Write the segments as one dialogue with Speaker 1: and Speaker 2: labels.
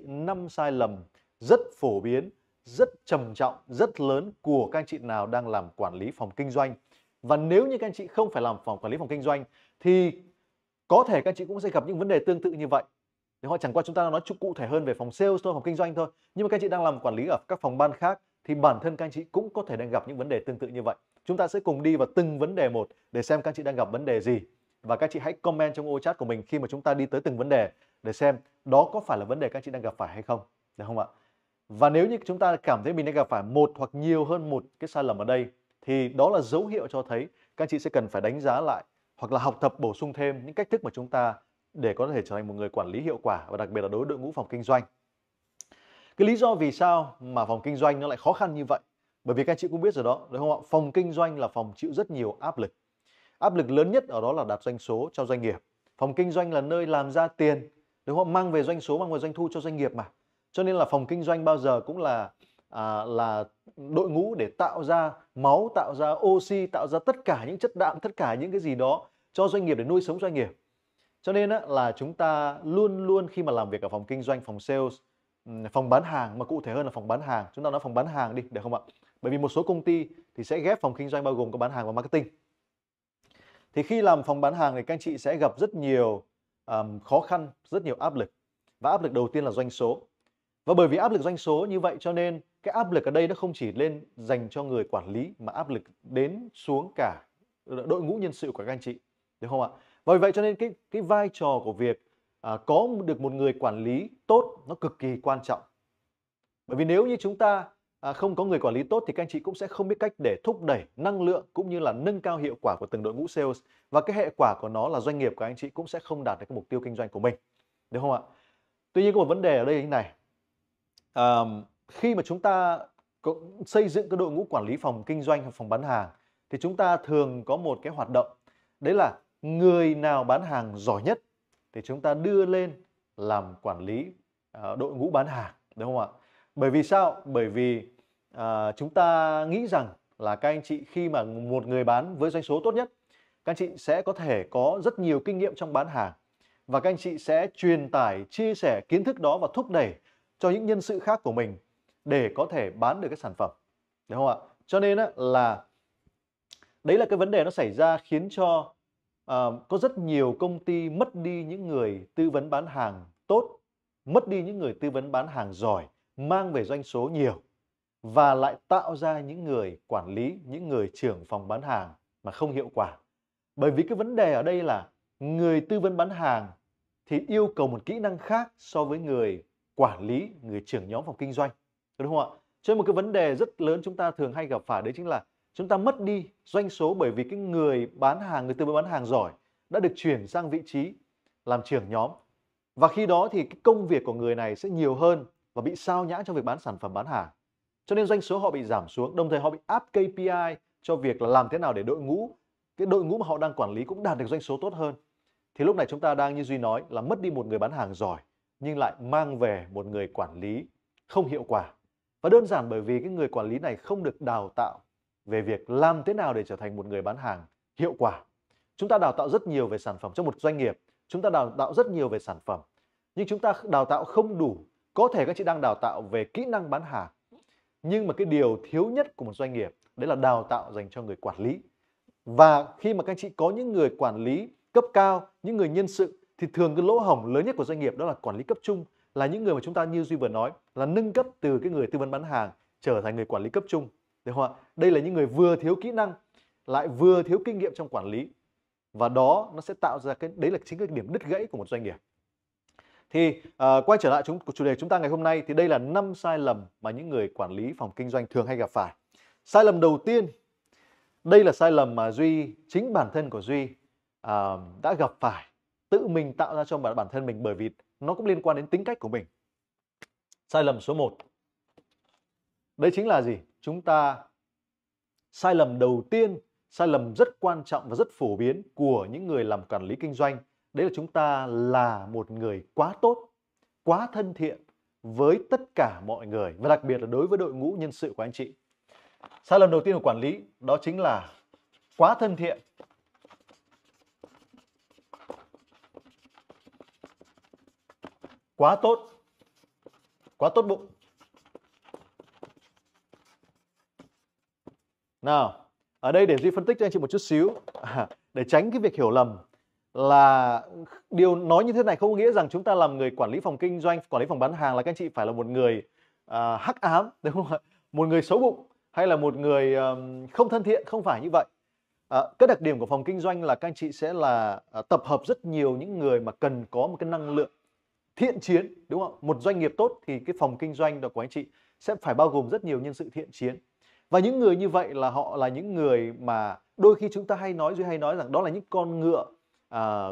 Speaker 1: năm sai lầm rất phổ biến, rất trầm trọng, rất lớn của các anh chị nào đang làm quản lý phòng kinh doanh. Và nếu như các anh chị không phải làm phòng quản lý phòng kinh doanh thì có thể các anh chị cũng sẽ gặp những vấn đề tương tự như vậy. Nếu họ chẳng qua chúng ta nói chút cụ thể hơn về phòng sales thôi, phòng kinh doanh thôi. Nhưng mà các anh chị đang làm quản lý ở các phòng ban khác thì bản thân các anh chị cũng có thể đang gặp những vấn đề tương tự như vậy. Chúng ta sẽ cùng đi vào từng vấn đề một để xem các anh chị đang gặp vấn đề gì. Và các anh chị hãy comment trong ô chat của mình khi mà chúng ta đi tới từng vấn đề để xem đó có phải là vấn đề các chị đang gặp phải hay không được không ạ và nếu như chúng ta cảm thấy mình đang gặp phải một hoặc nhiều hơn một cái sai lầm ở đây thì đó là dấu hiệu cho thấy các chị sẽ cần phải đánh giá lại hoặc là học tập bổ sung thêm những cách thức mà chúng ta để có thể trở thành một người quản lý hiệu quả và đặc biệt là đối với đội ngũ phòng kinh doanh. Cái lý do vì sao mà phòng kinh doanh nó lại khó khăn như vậy? Bởi vì các chị cũng biết rồi đó, đúng không ạ? Phòng kinh doanh là phòng chịu rất nhiều áp lực. Áp lực lớn nhất ở đó là đạt doanh số cho doanh nghiệp. Phòng kinh doanh là nơi làm ra tiền nếu họ mang về doanh số mang về doanh thu cho doanh nghiệp mà cho nên là phòng kinh doanh bao giờ cũng là à, là đội ngũ để tạo ra máu tạo ra oxy tạo ra tất cả những chất đạm tất cả những cái gì đó cho doanh nghiệp để nuôi sống doanh nghiệp cho nên á, là chúng ta luôn luôn khi mà làm việc ở phòng kinh doanh phòng sales phòng bán hàng mà cụ thể hơn là phòng bán hàng chúng ta nói phòng bán hàng đi được không ạ bởi vì một số công ty thì sẽ ghép phòng kinh doanh bao gồm có bán hàng và marketing thì khi làm phòng bán hàng thì các anh chị sẽ gặp rất nhiều um, khó khăn, rất nhiều áp lực. Và áp lực đầu tiên là doanh số. Và bởi vì áp lực doanh số như vậy cho nên cái áp lực ở đây nó không chỉ lên dành cho người quản lý mà áp lực đến xuống cả đội ngũ nhân sự của các anh chị, được không ạ? Bởi vậy cho nên cái cái vai trò của việc à, có được một người quản lý tốt nó cực kỳ quan trọng. Bởi vì nếu như chúng ta à, không có người quản lý tốt thì các anh chị cũng sẽ không biết cách để thúc đẩy năng lượng cũng như là nâng cao hiệu quả của từng đội ngũ sales và cái hệ quả của nó là doanh nghiệp của anh chị cũng sẽ không đạt được cái mục tiêu kinh doanh của mình được không ạ tuy nhiên có một vấn đề ở đây như này à, khi mà chúng ta cũng xây dựng cái đội ngũ quản lý phòng kinh doanh hoặc phòng bán hàng thì chúng ta thường có một cái hoạt động đấy là người nào bán hàng giỏi nhất thì chúng ta đưa lên làm quản lý uh, đội ngũ bán hàng đúng không ạ bởi vì sao bởi vì à, chúng ta nghĩ rằng là các anh chị khi mà một người bán với doanh số tốt nhất các anh chị sẽ có thể có rất nhiều kinh nghiệm trong bán hàng và các anh chị sẽ truyền tải chia sẻ kiến thức đó và thúc đẩy cho những nhân sự khác của mình để có thể bán được cái sản phẩm đúng không ạ cho nên á là đấy là cái vấn đề nó xảy ra khiến cho uh, có rất nhiều công ty mất đi những người tư vấn bán hàng tốt mất đi những người tư vấn bán hàng giỏi mang về doanh số nhiều và lại tạo ra những người quản lý, những người trưởng phòng bán hàng mà không hiệu quả. Bởi vì cái vấn đề ở đây là người tư vấn bán hàng thì yêu cầu một kỹ năng khác so với người quản lý, người trưởng nhóm phòng kinh doanh. Đúng không ạ? Cho nên một cái vấn đề rất lớn chúng ta thường hay gặp phải đấy chính là chúng ta mất đi doanh số bởi vì cái người bán hàng, người tư vấn bán hàng giỏi đã được chuyển sang vị trí làm trưởng nhóm. Và khi đó thì cái công việc của người này sẽ nhiều hơn và bị sao nhãng trong việc bán sản phẩm bán hàng cho nên doanh số họ bị giảm xuống đồng thời họ bị áp KPI cho việc là làm thế nào để đội ngũ cái đội ngũ mà họ đang quản lý cũng đạt được doanh số tốt hơn thì lúc này chúng ta đang như duy nói là mất đi một người bán hàng giỏi nhưng lại mang về một người quản lý không hiệu quả và đơn giản bởi vì cái người quản lý này không được đào tạo về việc làm thế nào để trở thành một người bán hàng hiệu quả chúng ta đào tạo rất nhiều về sản phẩm cho một doanh nghiệp chúng ta đào tạo rất nhiều về sản phẩm nhưng chúng ta đào tạo không đủ có thể các chị đang đào tạo về kỹ năng bán hàng nhưng mà cái điều thiếu nhất của một doanh nghiệp đấy là đào tạo dành cho người quản lý và khi mà các anh chị có những người quản lý cấp cao những người nhân sự thì thường cái lỗ hổng lớn nhất của doanh nghiệp đó là quản lý cấp trung là những người mà chúng ta như duy vừa nói là nâng cấp từ cái người tư vấn bán hàng trở thành người quản lý cấp trung được không ạ đây là những người vừa thiếu kỹ năng lại vừa thiếu kinh nghiệm trong quản lý và đó nó sẽ tạo ra cái đấy là chính cái điểm đứt gãy của một doanh nghiệp thì uh, quay trở lại chúng chủ đề chúng ta ngày hôm nay thì đây là năm sai lầm mà những người quản lý phòng kinh doanh thường hay gặp phải sai lầm đầu tiên đây là sai lầm mà duy chính bản thân của duy uh, đã gặp phải tự mình tạo ra cho bản thân mình bởi vì nó cũng liên quan đến tính cách của mình sai lầm số 1 đấy chính là gì chúng ta sai lầm đầu tiên sai lầm rất quan trọng và rất phổ biến của những người làm quản lý kinh doanh đấy là chúng ta là một người quá tốt quá thân thiện với tất cả mọi người và đặc biệt là đối với đội ngũ nhân sự của anh chị sai lầm đầu tiên của quản lý đó chính là quá thân thiện quá tốt quá tốt bụng nào ở đây để duy phân tích cho anh chị một chút xíu để tránh cái việc hiểu lầm là điều nói như thế này không có nghĩa rằng chúng ta làm người quản lý phòng kinh doanh quản lý phòng bán hàng là các anh chị phải là một người à, hắc ám đúng không ạ một người xấu bụng hay là một người à, không thân thiện không phải như vậy à, cái đặc điểm của phòng kinh doanh là các anh chị sẽ là à, tập hợp rất nhiều những người mà cần có một cái năng lượng thiện chiến đúng không một doanh nghiệp tốt thì cái phòng kinh doanh đó của anh chị sẽ phải bao gồm rất nhiều nhân sự thiện chiến và những người như vậy là họ là những người mà đôi khi chúng ta hay nói duy hay nói rằng đó là những con ngựa à,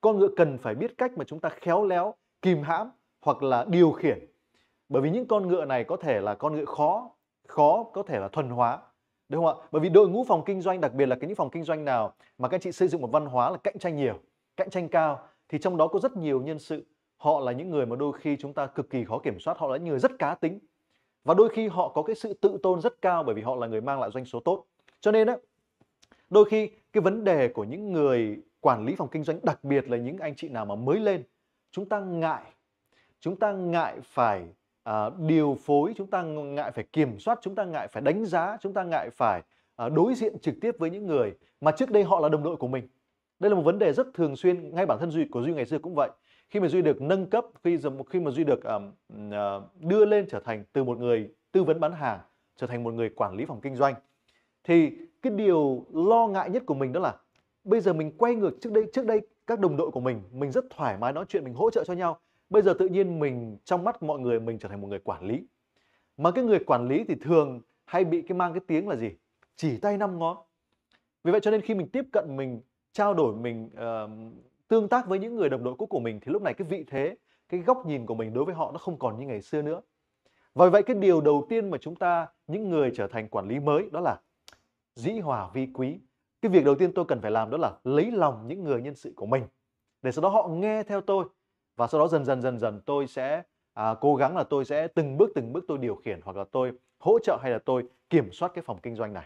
Speaker 1: con ngựa cần phải biết cách mà chúng ta khéo léo kìm hãm hoặc là điều khiển bởi vì những con ngựa này có thể là con ngựa khó khó có thể là thuần hóa đúng không ạ bởi vì đội ngũ phòng kinh doanh đặc biệt là cái những phòng kinh doanh nào mà các chị xây dựng một văn hóa là cạnh tranh nhiều cạnh tranh cao thì trong đó có rất nhiều nhân sự họ là những người mà đôi khi chúng ta cực kỳ khó kiểm soát họ là những người rất cá tính và đôi khi họ có cái sự tự tôn rất cao bởi vì họ là người mang lại doanh số tốt cho nên đó đôi khi cái vấn đề của những người quản lý phòng kinh doanh đặc biệt là những anh chị nào mà mới lên chúng ta ngại chúng ta ngại phải à, điều phối chúng ta ngại phải kiểm soát chúng ta ngại phải đánh giá chúng ta ngại phải à, đối diện trực tiếp với những người mà trước đây họ là đồng đội của mình đây là một vấn đề rất thường xuyên ngay bản thân duy của duy ngày xưa cũng vậy khi mà duy được nâng cấp khi khi mà duy được um, uh, đưa lên trở thành từ một người tư vấn bán hàng trở thành một người quản lý phòng kinh doanh thì cái điều lo ngại nhất của mình đó là bây giờ mình quay ngược trước đây trước đây các đồng đội của mình mình rất thoải mái nói chuyện mình hỗ trợ cho nhau bây giờ tự nhiên mình trong mắt mọi người mình trở thành một người quản lý mà cái người quản lý thì thường hay bị cái mang cái tiếng là gì chỉ tay năm ngón vì vậy cho nên khi mình tiếp cận mình trao đổi mình uh, tương tác với những người đồng đội cũ của mình thì lúc này cái vị thế cái góc nhìn của mình đối với họ nó không còn như ngày xưa nữa và vì vậy cái điều đầu tiên mà chúng ta những người trở thành quản lý mới đó là dĩ hòa vi quý cái việc đầu tiên tôi cần phải làm đó là lấy lòng những người nhân sự của mình để sau đó họ nghe theo tôi và sau đó dần dần dần dần tôi sẽ à, cố gắng là tôi sẽ từng bước từng bước tôi điều khiển hoặc là tôi hỗ trợ hay là tôi kiểm soát cái phòng kinh doanh này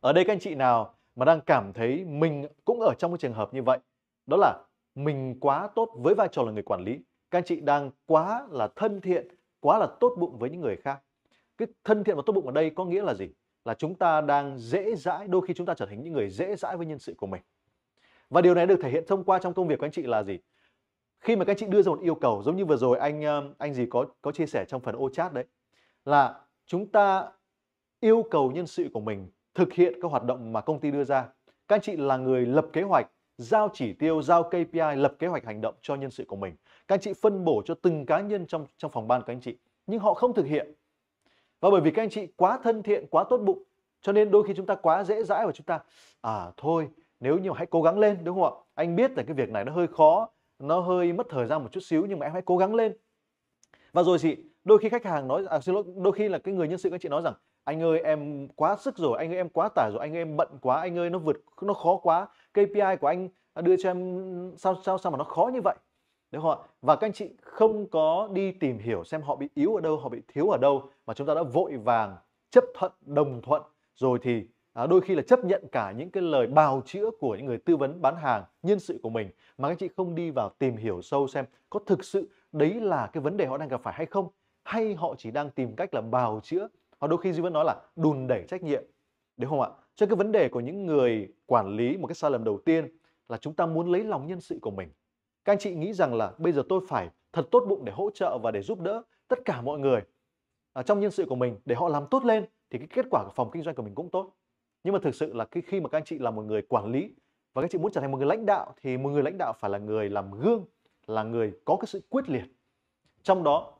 Speaker 1: ở đây các anh chị nào mà đang cảm thấy mình cũng ở trong cái trường hợp như vậy đó là mình quá tốt với vai trò là người quản lý các anh chị đang quá là thân thiện quá là tốt bụng với những người khác cái thân thiện và tốt bụng ở đây có nghĩa là gì là chúng ta đang dễ dãi đôi khi chúng ta trở thành những người dễ dãi với nhân sự của mình và điều này được thể hiện thông qua trong công việc của anh chị là gì khi mà các anh chị đưa ra một yêu cầu giống như vừa rồi anh ờ, anh gì có có chia sẻ trong phần ô chat đấy là chúng ta yêu cầu nhân sự của mình thực hiện các hoạt động mà công ty đưa ra các anh chị là người lập kế hoạch giao chỉ tiêu giao KPI lập kế hoạch hành động cho nhân sự của mình các anh chị phân bổ cho từng cá nhân trong trong phòng ban của anh chị nhưng họ không thực hiện và bởi vì các anh chị quá thân thiện quá tốt bụng cho nên đôi khi chúng ta quá dễ dãi và chúng ta à thôi nếu như mà hãy cố gắng lên đúng không ạ anh biết là cái việc này nó hơi khó nó hơi mất thời gian một chút xíu nhưng mà em hãy cố gắng lên và rồi chị đôi khi khách hàng nói à, xin lỗi đôi khi là cái người nhân sự các anh chị nói rằng anh ơi em quá sức rồi anh ơi em quá tải rồi anh ơi em bận quá anh ơi nó vượt nó khó quá KPI của anh đưa cho em sao sao sao mà nó khó như vậy Đúng không ạ? Và các anh chị không có đi tìm hiểu xem họ bị yếu ở đâu, họ bị thiếu ở đâu mà chúng ta đã vội vàng chấp thuận, đồng thuận rồi thì à, đôi khi là chấp nhận cả những cái lời bào chữa của những người tư vấn bán hàng, nhân sự của mình mà các anh chị không đi vào tìm hiểu sâu xem có thực sự đấy là cái vấn đề họ đang gặp phải hay không hay họ chỉ đang tìm cách là bào chữa hoặc đôi khi Duy vẫn nói là đùn đẩy trách nhiệm đúng không ạ cho cái vấn đề của những người quản lý một cái sai lầm đầu tiên là chúng ta muốn lấy lòng nhân sự của mình các anh chị nghĩ rằng là bây giờ tôi phải thật tốt bụng để hỗ trợ và để giúp đỡ tất cả mọi người à, trong nhân sự của mình để họ làm tốt lên thì cái kết quả của phòng kinh doanh của mình cũng tốt nhưng mà thực sự là khi mà các anh chị là một người quản lý và các anh chị muốn trở thành một người lãnh đạo thì một người lãnh đạo phải là người làm gương là người có cái sự quyết liệt trong đó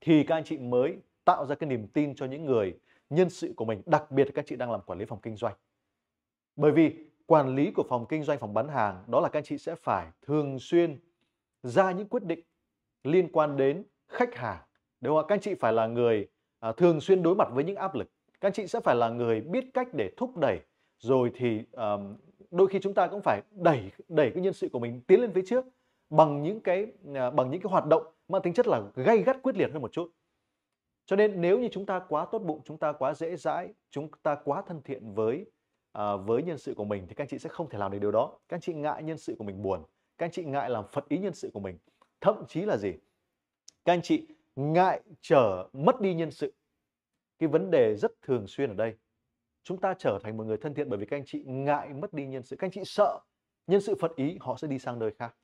Speaker 1: thì các anh chị mới tạo ra cái niềm tin cho những người nhân sự của mình đặc biệt là các chị đang làm quản lý phòng kinh doanh bởi vì quản lý của phòng kinh doanh phòng bán hàng đó là các anh chị sẽ phải thường xuyên ra những quyết định liên quan đến khách hàng đúng không các anh chị phải là người à, thường xuyên đối mặt với những áp lực các anh chị sẽ phải là người biết cách để thúc đẩy rồi thì à, đôi khi chúng ta cũng phải đẩy đẩy cái nhân sự của mình tiến lên phía trước bằng những cái à, bằng những cái hoạt động mang tính chất là gay gắt quyết liệt hơn một chút cho nên nếu như chúng ta quá tốt bụng chúng ta quá dễ dãi chúng ta quá thân thiện với à, với nhân sự của mình thì các anh chị sẽ không thể làm được điều đó các anh chị ngại nhân sự của mình buồn các anh chị ngại làm phật ý nhân sự của mình thậm chí là gì các anh chị ngại trở mất đi nhân sự cái vấn đề rất thường xuyên ở đây chúng ta trở thành một người thân thiện bởi vì các anh chị ngại mất đi nhân sự các anh chị sợ nhân sự phật ý họ sẽ đi sang nơi khác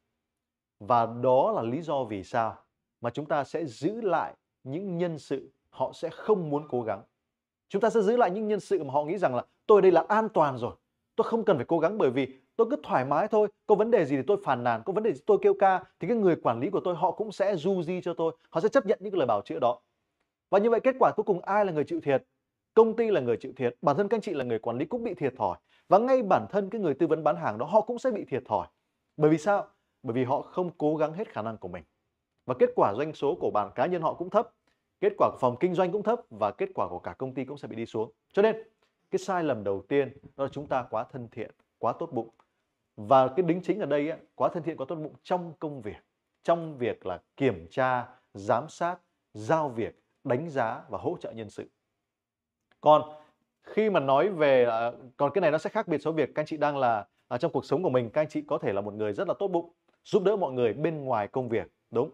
Speaker 1: và đó là lý do vì sao mà chúng ta sẽ giữ lại những nhân sự họ sẽ không muốn cố gắng chúng ta sẽ giữ lại những nhân sự mà họ nghĩ rằng là tôi ở đây là an toàn rồi tôi không cần phải cố gắng bởi vì tôi cứ thoải mái thôi có vấn đề gì thì tôi phàn nàn có vấn đề gì tôi kêu ca thì cái người quản lý của tôi họ cũng sẽ du di cho tôi họ sẽ chấp nhận những cái lời bảo chữa đó và như vậy kết quả cuối cùng ai là người chịu thiệt công ty là người chịu thiệt bản thân các anh chị là người quản lý cũng bị thiệt thòi và ngay bản thân cái người tư vấn bán hàng đó họ cũng sẽ bị thiệt thòi bởi vì sao bởi vì họ không cố gắng hết khả năng của mình và kết quả doanh số của bản cá nhân họ cũng thấp kết quả của phòng kinh doanh cũng thấp và kết quả của cả công ty cũng sẽ bị đi xuống cho nên cái sai lầm đầu tiên đó là chúng ta quá thân thiện quá tốt bụng và cái đính chính ở đây ấy, quá thân thiện quá tốt bụng trong công việc trong việc là kiểm tra giám sát giao việc đánh giá và hỗ trợ nhân sự còn khi mà nói về ờ, còn cái này nó sẽ khác biệt số việc các anh chị đang là à, trong cuộc sống của mình các anh chị có thể là một người rất là tốt bụng giúp đỡ mọi người bên ngoài công việc đúng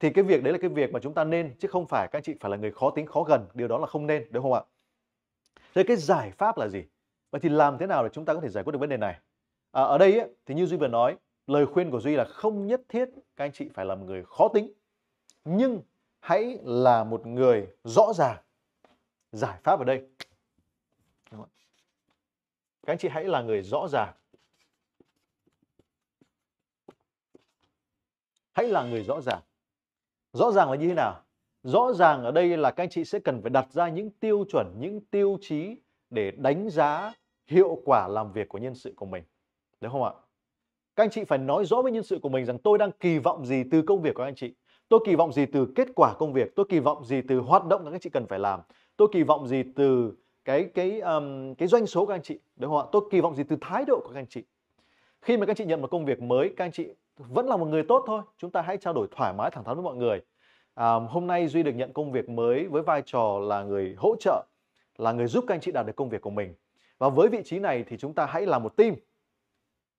Speaker 1: thì cái việc đấy là cái việc mà chúng ta nên chứ không phải các anh chị phải là người khó tính khó gần điều đó là không nên đúng không ạ Thế cái giải pháp là gì? Vậy thì làm thế nào để chúng ta có thể giải quyết được vấn đề này? À, ở đây ấy, thì như Duy vừa nói, lời khuyên của Duy là không nhất thiết các anh chị phải là một người khó tính. Nhưng hãy là một người rõ ràng. Giải pháp ở đây. Các anh chị hãy là người rõ ràng. Hãy là người rõ ràng. Rõ ràng là như thế nào? Rõ ràng ở đây là các anh chị sẽ cần phải đặt ra những tiêu chuẩn, những tiêu chí để đánh giá hiệu quả làm việc của nhân sự của mình. Đúng không ạ? Các anh chị phải nói rõ với nhân sự của mình rằng tôi đang kỳ vọng gì từ công việc của các anh chị. Tôi kỳ vọng gì từ kết quả công việc, tôi kỳ vọng gì từ hoạt động các anh chị cần phải làm. Tôi kỳ vọng gì từ cái cái um, cái doanh số các anh chị, đúng không ạ? Tôi kỳ vọng gì từ thái độ của các anh chị. Khi mà các anh chị nhận một công việc mới, các anh chị vẫn là một người tốt thôi. Chúng ta hãy trao đổi thoải mái thẳng thắn với mọi người À, hôm nay Duy được nhận công việc mới với vai trò là người hỗ trợ, là người giúp các anh chị đạt được công việc của mình. Và với vị trí này thì chúng ta hãy là một team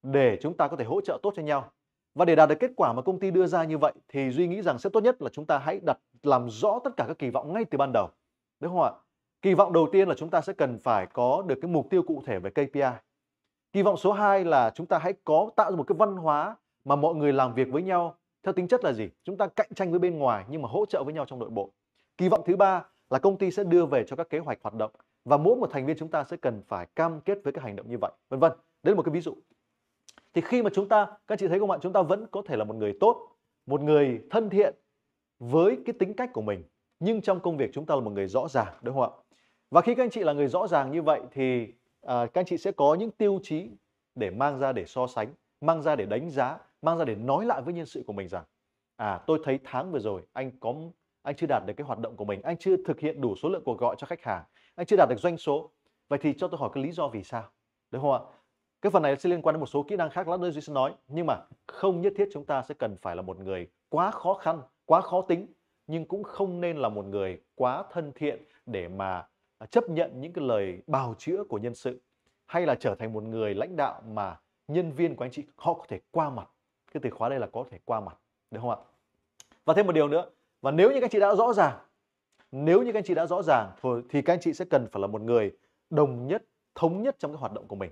Speaker 1: để chúng ta có thể hỗ trợ tốt cho nhau. Và để đạt được kết quả mà công ty đưa ra như vậy thì Duy nghĩ rằng sẽ tốt nhất là chúng ta hãy đặt làm rõ tất cả các kỳ vọng ngay từ ban đầu. Đúng không ạ? Kỳ vọng đầu tiên là chúng ta sẽ cần phải có được cái mục tiêu cụ thể về KPI. Kỳ vọng số 2 là chúng ta hãy có tạo ra một cái văn hóa mà mọi người làm việc với nhau theo tính chất là gì chúng ta cạnh tranh với bên ngoài nhưng mà hỗ trợ với nhau trong nội bộ kỳ vọng thứ ba là công ty sẽ đưa về cho các kế hoạch hoạt động và mỗi một thành viên chúng ta sẽ cần phải cam kết với các hành động như vậy vân vân đấy là một cái ví dụ thì khi mà chúng ta các chị thấy không ạ chúng ta vẫn có thể là một người tốt một người thân thiện với cái tính cách của mình nhưng trong công việc chúng ta là một người rõ ràng đúng không ạ và khi các anh chị là người rõ ràng như vậy thì à, các anh chị sẽ có những tiêu chí để mang ra để so sánh mang ra để đánh giá mang ra để nói lại với nhân sự của mình rằng à tôi thấy tháng vừa rồi anh có anh chưa đạt được cái hoạt động của mình, anh chưa thực hiện đủ số lượng cuộc gọi cho khách hàng, anh chưa đạt được doanh số. Vậy thì cho tôi hỏi cái lý do vì sao? Đúng không ạ? Cái phần này sẽ liên quan đến một số kỹ năng khác lát nữa Duy sẽ nói, nhưng mà không nhất thiết chúng ta sẽ cần phải là một người quá khó khăn, quá khó tính, nhưng cũng không nên là một người quá thân thiện để mà chấp nhận những cái lời bào chữa của nhân sự hay là trở thành một người lãnh đạo mà nhân viên của anh chị họ có thể qua mặt cái từ khóa đây là có thể qua mặt được không ạ và thêm một điều nữa và nếu như các anh chị đã rõ ràng nếu như các anh chị đã rõ ràng thì các anh chị sẽ cần phải là một người đồng nhất thống nhất trong cái hoạt động của mình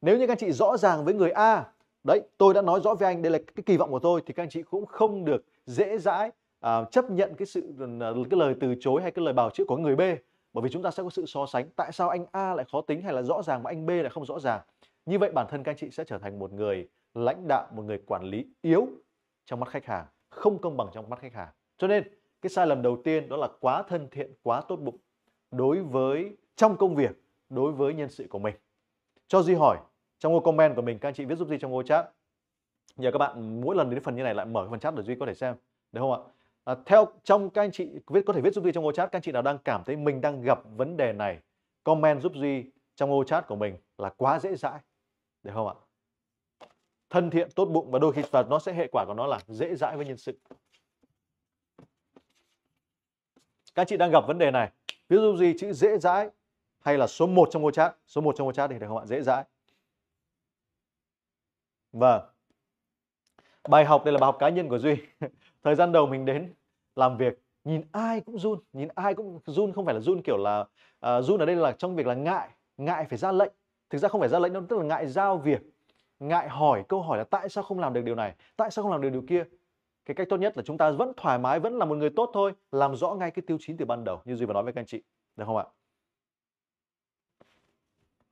Speaker 1: nếu như các anh chị rõ ràng với người A đấy tôi đã nói rõ với anh đây là cái kỳ vọng của tôi thì các anh chị cũng không được dễ dãi à, chấp nhận cái sự ừ, cái lời từ chối hay cái lời bào chữa của người B bởi vì chúng ta sẽ có sự so sánh tại sao anh A lại khó tính hay là rõ ràng mà anh B lại không rõ ràng như vậy bản thân các anh chị sẽ trở thành một người lãnh đạo một người quản lý yếu trong mắt khách hàng không công bằng trong mắt khách hàng cho nên cái sai lầm đầu tiên đó là quá thân thiện quá tốt bụng đối với trong công việc đối với nhân sự của mình cho duy hỏi trong ô comment của mình các anh chị viết giúp duy trong ô chat nhờ các bạn mỗi lần đến phần như này lại mở phần chat để duy có thể xem được không ạ à, theo trong các anh chị viết có thể viết giúp duy trong ô chat các anh chị nào đang cảm thấy mình đang gặp vấn đề này comment giúp duy trong ô chat của mình là quá dễ dãi được không ạ thân thiện tốt bụng và đôi khi và nó sẽ hệ quả của nó là dễ dãi với nhân sự các chị đang gặp vấn đề này ví dụ gì chữ dễ dãi hay là số 1 trong ngôi chat số 1 trong ngôi chat thì các bạn dễ dãi vâng bài học đây là bài học cá nhân của duy thời gian đầu mình đến làm việc nhìn ai cũng run nhìn ai cũng run không phải là run kiểu là uh, run ở đây là trong việc là ngại ngại phải ra lệnh thực ra không phải ra lệnh đâu tức là ngại giao việc ngại hỏi câu hỏi là tại sao không làm được điều này tại sao không làm được điều kia cái cách tốt nhất là chúng ta vẫn thoải mái vẫn là một người tốt thôi làm rõ ngay cái tiêu chí từ ban đầu như duy vừa nói với các anh chị được không ạ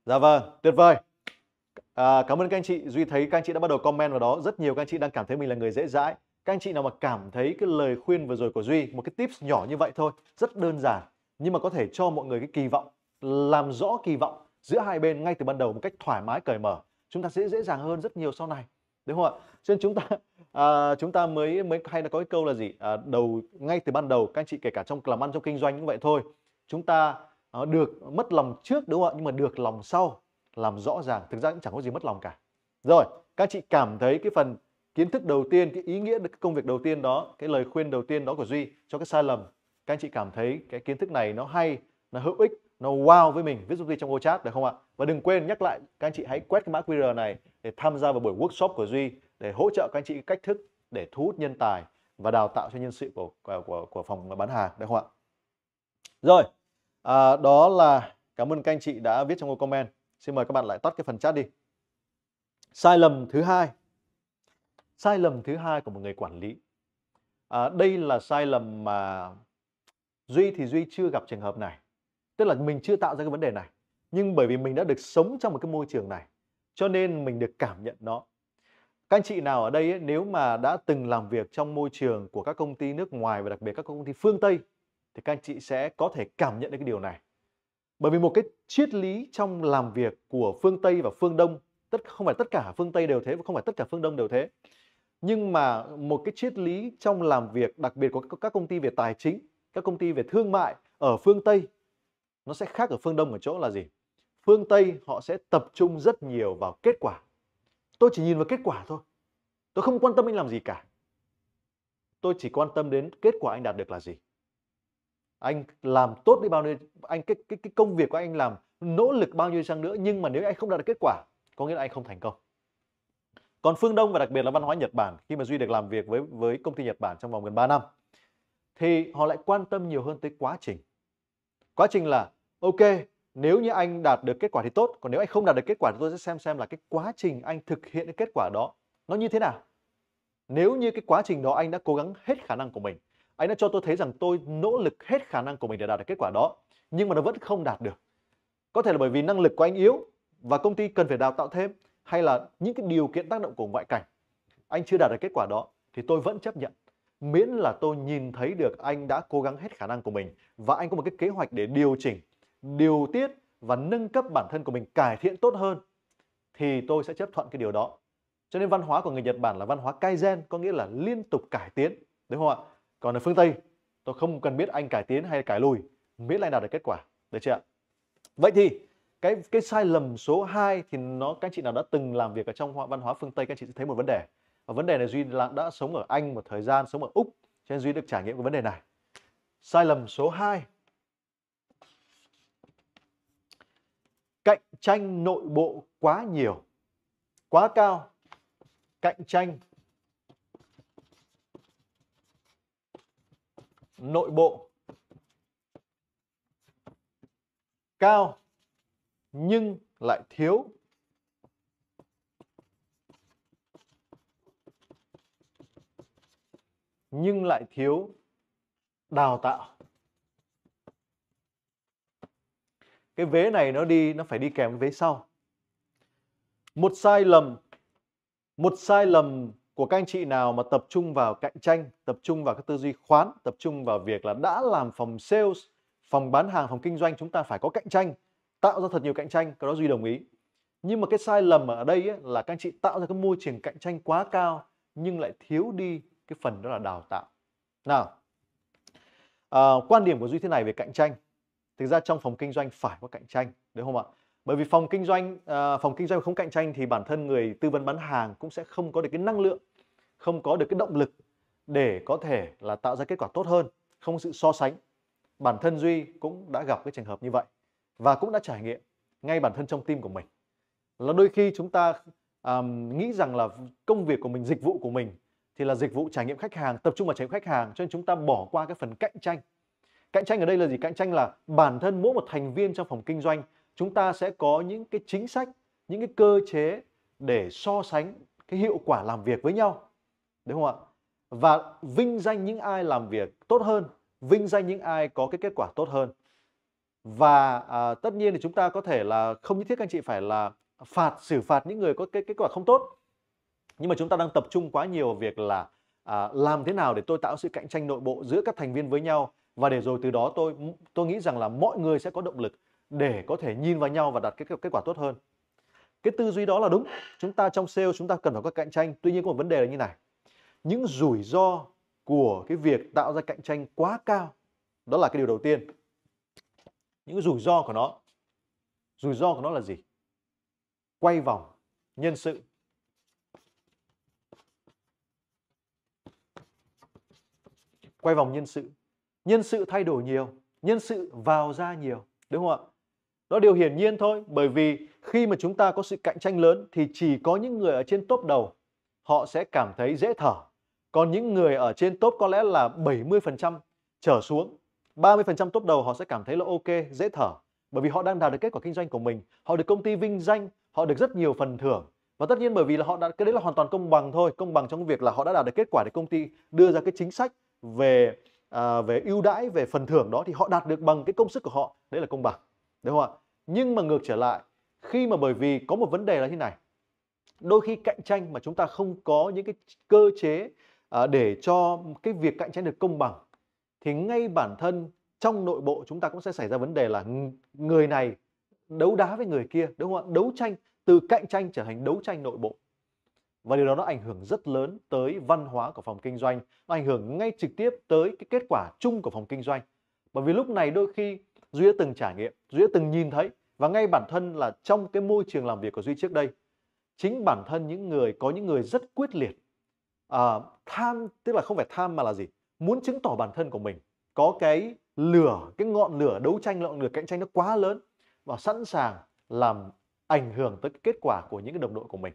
Speaker 1: dạ vâng tuyệt vời à, cảm ơn các anh chị duy thấy các anh chị đã bắt đầu comment vào đó rất nhiều các anh chị đang cảm thấy mình là người dễ dãi các anh chị nào mà cảm thấy cái lời khuyên vừa rồi của duy một cái tips nhỏ như vậy thôi rất đơn giản nhưng mà có thể cho mọi người cái kỳ vọng làm rõ kỳ vọng giữa hai bên ngay từ ban đầu một cách thoải mái cởi mở chúng ta sẽ dễ dàng hơn rất nhiều sau này đúng không ạ cho nên chúng ta à, chúng ta mới mới hay là có cái câu là gì à, đầu ngay từ ban đầu các anh chị kể cả trong làm ăn trong kinh doanh cũng vậy thôi chúng ta à, được mất lòng trước đúng không ạ nhưng mà được lòng sau làm rõ ràng thực ra cũng chẳng có gì mất lòng cả rồi các anh chị cảm thấy cái phần kiến thức đầu tiên cái ý nghĩa cái công việc đầu tiên đó cái lời khuyên đầu tiên đó của duy cho cái sai lầm các anh chị cảm thấy cái kiến thức này nó hay nó hữu ích nó wow với mình viết giúp duy trong ô chat được không ạ và đừng quên nhắc lại các anh chị hãy quét cái mã QR này để tham gia vào buổi workshop của Duy để hỗ trợ các anh chị cách thức để thu hút nhân tài và đào tạo cho nhân sự của của, của phòng bán hàng được không ạ rồi à, đó là cảm ơn các anh chị đã viết trong ô comment xin mời các bạn lại tắt cái phần chat đi sai lầm thứ hai sai lầm thứ hai của một người quản lý à, đây là sai lầm mà duy thì duy chưa gặp trường hợp này tức là mình chưa tạo ra cái vấn đề này nhưng bởi vì mình đã được sống trong một cái môi trường này cho nên mình được cảm nhận nó các anh chị nào ở đây ấy, nếu mà đã từng làm việc trong môi trường của các công ty nước ngoài và đặc biệt các công ty phương tây thì các anh chị sẽ có thể cảm nhận được cái điều này bởi vì một cái triết lý trong làm việc của phương tây và phương đông tất không phải tất cả phương tây đều thế và không phải tất cả phương đông đều thế nhưng mà một cái triết lý trong làm việc đặc biệt của các công ty về tài chính các công ty về thương mại ở phương tây nó sẽ khác ở phương Đông ở chỗ là gì? Phương Tây họ sẽ tập trung rất nhiều vào kết quả. Tôi chỉ nhìn vào kết quả thôi. Tôi không quan tâm anh làm gì cả. Tôi chỉ quan tâm đến kết quả anh đạt được là gì. Anh làm tốt đi bao nhiêu, anh cái cái cái công việc của anh làm nỗ lực bao nhiêu sang nữa nhưng mà nếu anh không đạt được kết quả, có nghĩa là anh không thành công. Còn phương Đông và đặc biệt là văn hóa Nhật Bản khi mà Duy được làm việc với với công ty Nhật Bản trong vòng gần 3 năm thì họ lại quan tâm nhiều hơn tới quá trình. Quá trình là ok nếu như anh đạt được kết quả thì tốt còn nếu anh không đạt được kết quả thì tôi sẽ xem xem là cái quá trình anh thực hiện cái kết quả đó nó như thế nào nếu như cái quá trình đó anh đã cố gắng hết khả năng của mình anh đã cho tôi thấy rằng tôi nỗ lực hết khả năng của mình để đạt được kết quả đó nhưng mà nó vẫn không đạt được có thể là bởi vì năng lực của anh yếu và công ty cần phải đào tạo thêm hay là những cái điều kiện tác động của ngoại cảnh anh chưa đạt được kết quả đó thì tôi vẫn chấp nhận miễn là tôi nhìn thấy được anh đã cố gắng hết khả năng của mình và anh có một cái kế hoạch để điều chỉnh điều tiết và nâng cấp bản thân của mình cải thiện tốt hơn thì tôi sẽ chấp thuận cái điều đó. Cho nên văn hóa của người Nhật Bản là văn hóa kaizen có nghĩa là liên tục cải tiến, đúng không ạ? Còn ở phương Tây, tôi không cần biết anh cải tiến hay cải lùi, miễn là đạt được kết quả, được chưa ạ? Vậy thì cái cái sai lầm số 2 thì nó các chị nào đã từng làm việc ở trong văn hóa phương Tây các chị sẽ thấy một vấn đề. Và vấn đề này Duy là đã sống ở Anh một thời gian, sống ở Úc cho nên Duy được trải nghiệm cái vấn đề này. Sai lầm số 2 cạnh tranh nội bộ quá nhiều, quá cao, cạnh tranh nội bộ cao nhưng lại thiếu nhưng lại thiếu đào tạo cái vế này nó đi nó phải đi kèm cái vế sau một sai lầm một sai lầm của các anh chị nào mà tập trung vào cạnh tranh tập trung vào các tư duy khoán tập trung vào việc là đã làm phòng sales phòng bán hàng phòng kinh doanh chúng ta phải có cạnh tranh tạo ra thật nhiều cạnh tranh cái đó duy đồng ý nhưng mà cái sai lầm ở đây ấy, là các anh chị tạo ra cái môi trường cạnh tranh quá cao nhưng lại thiếu đi cái phần đó là đào tạo nào à, quan điểm của duy thế này về cạnh tranh thực ra trong phòng kinh doanh phải có cạnh tranh đúng không ạ bởi vì phòng kinh doanh uh, phòng kinh doanh không cạnh tranh thì bản thân người tư vấn bán hàng cũng sẽ không có được cái năng lượng không có được cái động lực để có thể là tạo ra kết quả tốt hơn không sự so sánh bản thân duy cũng đã gặp cái trường hợp như vậy và cũng đã trải nghiệm ngay bản thân trong tim của mình là đôi khi chúng ta um, nghĩ rằng là công việc của mình dịch vụ của mình thì là dịch vụ trải nghiệm khách hàng tập trung vào trải nghiệm khách hàng cho nên chúng ta bỏ qua cái phần cạnh tranh Cạnh tranh ở đây là gì? Cạnh tranh là bản thân mỗi một thành viên trong phòng kinh doanh chúng ta sẽ có những cái chính sách, những cái cơ chế để so sánh cái hiệu quả làm việc với nhau. Đúng không ạ? Và vinh danh những ai làm việc tốt hơn, vinh danh những ai có cái kết quả tốt hơn. Và à, tất nhiên thì chúng ta có thể là không nhất thiết các anh chị phải là phạt xử phạt những người có cái kết quả không tốt. Nhưng mà chúng ta đang tập trung quá nhiều việc là à, làm thế nào để tôi tạo sự cạnh tranh nội bộ giữa các thành viên với nhau và để rồi từ đó tôi tôi nghĩ rằng là mọi người sẽ có động lực để có thể nhìn vào nhau và đạt cái kết quả tốt hơn cái tư duy đó là đúng chúng ta trong sale chúng ta cần phải có cạnh tranh tuy nhiên có một vấn đề là như này những rủi ro của cái việc tạo ra cạnh tranh quá cao đó là cái điều đầu tiên những rủi ro của nó rủi ro của nó là gì quay vòng nhân sự quay vòng nhân sự nhân sự thay đổi nhiều, nhân sự vào ra nhiều, đúng không ạ? Đó điều hiển nhiên thôi, bởi vì khi mà chúng ta có sự cạnh tranh lớn thì chỉ có những người ở trên top đầu họ sẽ cảm thấy dễ thở. Còn những người ở trên top có lẽ là 70% trở xuống, 30% top đầu họ sẽ cảm thấy là ok, dễ thở. Bởi vì họ đang đạt được kết quả kinh doanh của mình, họ được công ty vinh danh, họ được rất nhiều phần thưởng. Và tất nhiên bởi vì là họ đã cái đấy là hoàn toàn công bằng thôi, công bằng trong việc là họ đã đạt được kết quả để công ty đưa ra cái chính sách về à, về ưu đãi về phần thưởng đó thì họ đạt được bằng cái công sức của họ đấy là công bằng đúng không ạ nhưng mà ngược trở lại khi mà bởi vì có một vấn đề là như này đôi khi cạnh tranh mà chúng ta không có những cái cơ chế à, để cho cái việc cạnh tranh được công bằng thì ngay bản thân trong nội bộ chúng ta cũng sẽ xảy ra vấn đề là người này đấu đá với người kia đúng không ạ đấu tranh từ cạnh tranh trở thành đấu tranh nội bộ và điều đó nó ảnh hưởng rất lớn tới văn hóa của phòng kinh doanh nó ảnh hưởng ngay trực tiếp tới cái kết quả chung của phòng kinh doanh bởi vì lúc này đôi khi duy đã từng trải nghiệm duy đã từng nhìn thấy và ngay bản thân là trong cái môi trường làm việc của duy trước đây chính bản thân những người có những người rất quyết liệt à, tham tức là không phải tham mà là gì muốn chứng tỏ bản thân của mình có cái lửa cái ngọn lửa đấu tranh ngọn lửa cạnh tranh nó quá lớn và sẵn sàng làm ảnh hưởng tới cái kết quả của những cái đồng đội của mình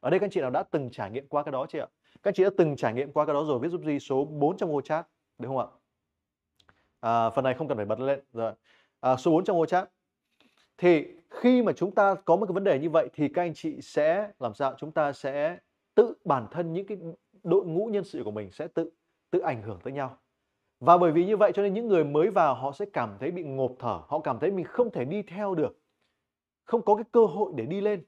Speaker 1: ở đây các anh chị nào đã từng trải nghiệm qua cái đó chưa ạ? Các anh chị đã từng trải nghiệm qua cái đó rồi viết giúp gì số 4 trong ô chat, được không ạ? À, phần này không cần phải bật lên. Rồi. À, số 4 trong ô chat. Thì khi mà chúng ta có một cái vấn đề như vậy thì các anh chị sẽ làm sao? Chúng ta sẽ tự bản thân những cái đội ngũ nhân sự của mình sẽ tự tự ảnh hưởng tới nhau. Và bởi vì như vậy cho nên những người mới vào họ sẽ cảm thấy bị ngộp thở, họ cảm thấy mình không thể đi theo được. Không có cái cơ hội để đi lên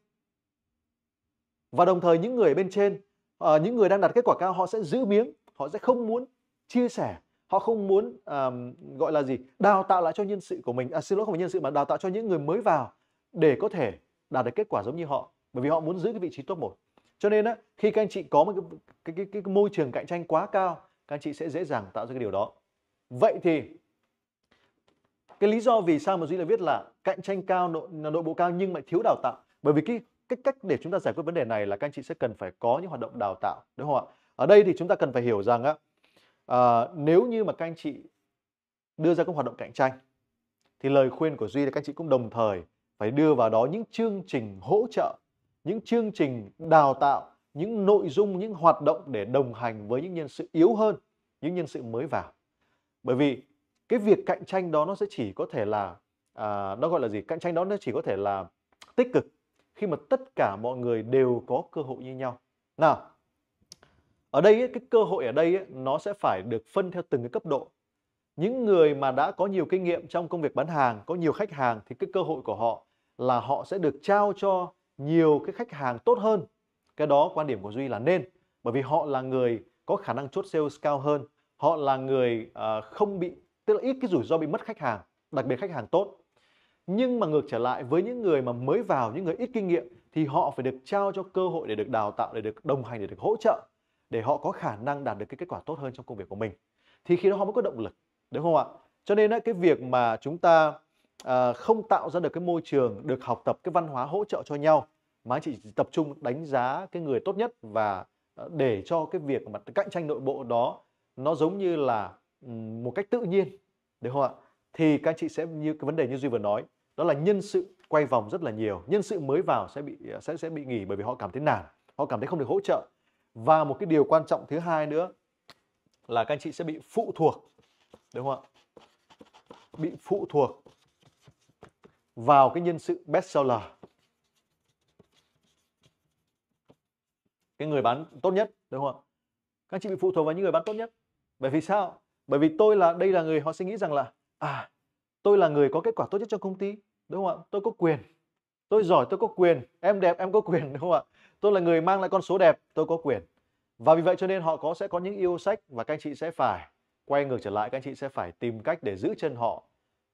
Speaker 1: và đồng thời những người bên trên uh, những người đang đặt kết quả cao họ sẽ giữ miếng họ sẽ không muốn chia sẻ họ không muốn uh, gọi là gì đào tạo lại cho nhân sự của mình à, xin lỗi không phải nhân sự mà đào tạo cho những người mới vào để có thể đạt được kết quả giống như họ bởi vì họ muốn giữ cái vị trí top 1 cho nên á, khi các anh chị có một cái, cái, cái, cái, cái môi trường cạnh tranh quá cao các anh chị sẽ dễ dàng tạo ra cái điều đó vậy thì cái lý do vì sao mà duy là viết là cạnh tranh cao nội, nội bộ cao nhưng mà thiếu đào tạo bởi vì cái cái cách để chúng ta giải quyết vấn đề này là các anh chị sẽ cần phải có những hoạt động đào tạo đúng không ạ ở đây thì chúng ta cần phải hiểu rằng á à, nếu như mà các anh chị đưa ra các hoạt động cạnh tranh thì lời khuyên của duy là các anh chị cũng đồng thời phải đưa vào đó những chương trình hỗ trợ những chương trình đào tạo những nội dung những hoạt động để đồng hành với những nhân sự yếu hơn những nhân sự mới vào bởi vì cái việc cạnh tranh đó nó sẽ chỉ có thể là à, nó gọi là gì cạnh tranh đó nó chỉ có thể là tích cực khi mà tất cả mọi người đều có cơ hội như nhau. Nào, ở đây cái cơ hội ở đây nó sẽ phải được phân theo từng cái cấp độ. Những người mà đã có nhiều kinh nghiệm trong công việc bán hàng, có nhiều khách hàng thì cái cơ hội của họ là họ sẽ được trao cho nhiều cái khách hàng tốt hơn. Cái đó quan điểm của Duy là nên bởi vì họ là người có khả năng chốt sales cao hơn, họ là người à, không bị tức là ít cái rủi ro bị mất khách hàng, đặc biệt khách hàng tốt nhưng mà ngược trở lại với những người mà mới vào, những người ít kinh nghiệm thì họ phải được trao cho cơ hội để được đào tạo, để được đồng hành, để được hỗ trợ để họ có khả năng đạt được cái kết quả tốt hơn trong công việc của mình. Thì khi đó họ mới có động lực, đúng không ạ? Cho nên cái việc mà chúng ta à, không tạo ra được cái môi trường được học tập cái văn hóa hỗ trợ cho nhau mà chỉ tập trung đánh giá cái người tốt nhất và à, để cho cái việc mà cạnh tranh nội bộ đó nó giống như là một cách tự nhiên, đúng không ạ? thì các anh chị sẽ như cái vấn đề như duy vừa nói đó là nhân sự quay vòng rất là nhiều nhân sự mới vào sẽ bị sẽ sẽ bị nghỉ bởi vì họ cảm thấy nản họ cảm thấy không được hỗ trợ và một cái điều quan trọng thứ hai nữa là các anh chị sẽ bị phụ thuộc đúng không ạ bị phụ thuộc vào cái nhân sự best seller cái người bán tốt nhất đúng không ạ các anh chị bị phụ thuộc vào những người bán tốt nhất bởi vì sao bởi vì tôi là đây là người họ sẽ nghĩ rằng là à tôi là người có kết quả tốt nhất trong công ty đúng không ạ tôi có quyền tôi giỏi tôi có quyền em đẹp em có quyền đúng không ạ tôi là người mang lại con số đẹp tôi có quyền và vì vậy cho nên họ có sẽ có những yêu sách và các anh chị sẽ phải quay ngược trở lại các anh chị sẽ phải tìm cách để giữ chân họ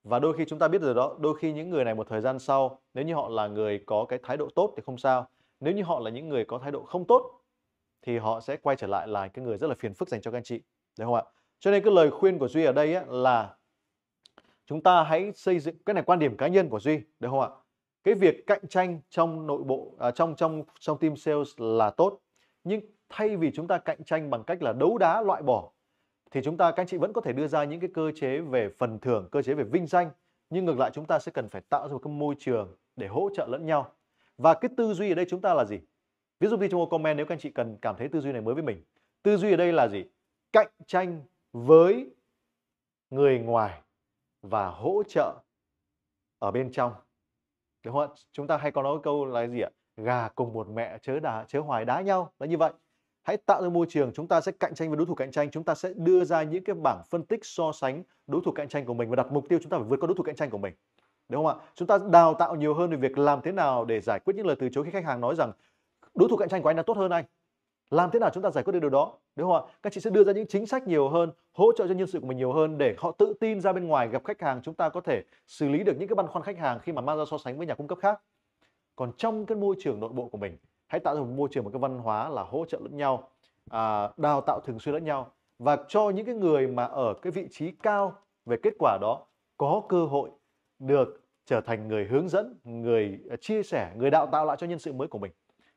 Speaker 1: và đôi khi chúng ta biết rồi đó đôi khi những người này một thời gian sau nếu như họ là người có cái thái độ tốt thì không sao nếu như họ là những người có thái độ không tốt thì họ sẽ quay trở lại là cái người rất là phiền phức dành cho các anh chị đúng không ạ cho nên cái lời khuyên của duy ở đây á, là chúng ta hãy xây dựng cái này quan điểm cá nhân của duy được không ạ cái việc cạnh tranh trong nội bộ à, trong trong trong team sales là tốt nhưng thay vì chúng ta cạnh tranh bằng cách là đấu đá loại bỏ thì chúng ta các anh chị vẫn có thể đưa ra những cái cơ chế về phần thưởng cơ chế về vinh danh nhưng ngược lại chúng ta sẽ cần phải tạo ra một cái môi trường để hỗ trợ lẫn nhau và cái tư duy ở đây chúng ta là gì ví dụ như trong một comment nếu các anh chị cần cảm thấy tư duy này mới với mình tư duy ở đây là gì cạnh tranh với người ngoài và hỗ trợ ở bên trong đúng không ạ chúng ta hay có nói câu là gì ạ gà cùng một mẹ chớ đá chớ hoài đá nhau là như vậy hãy tạo ra môi trường chúng ta sẽ cạnh tranh với đối thủ cạnh tranh chúng ta sẽ đưa ra những cái bảng phân tích so sánh đối thủ cạnh tranh của mình và đặt mục tiêu chúng ta phải vượt qua đối thủ cạnh tranh của mình đúng không ạ chúng ta đào tạo nhiều hơn về việc làm thế nào để giải quyết những lời từ chối khi khách hàng nói rằng đối thủ cạnh tranh của anh là tốt hơn anh làm thế nào chúng ta giải quyết được điều đó đúng không ạ các chị sẽ đưa ra những chính sách nhiều hơn hỗ trợ cho nhân sự của mình nhiều hơn để họ tự tin ra bên ngoài gặp khách hàng chúng ta có thể xử lý được những cái băn khoăn khách hàng khi mà mang ra so sánh với nhà cung cấp khác còn trong cái môi trường nội bộ của mình hãy tạo ra một môi trường một cái văn hóa là hỗ trợ lẫn nhau à, đào tạo thường xuyên lẫn nhau và cho những cái người mà ở cái vị trí cao về kết quả đó có cơ hội được trở thành người hướng dẫn người à, chia sẻ người đào tạo lại cho nhân sự mới của mình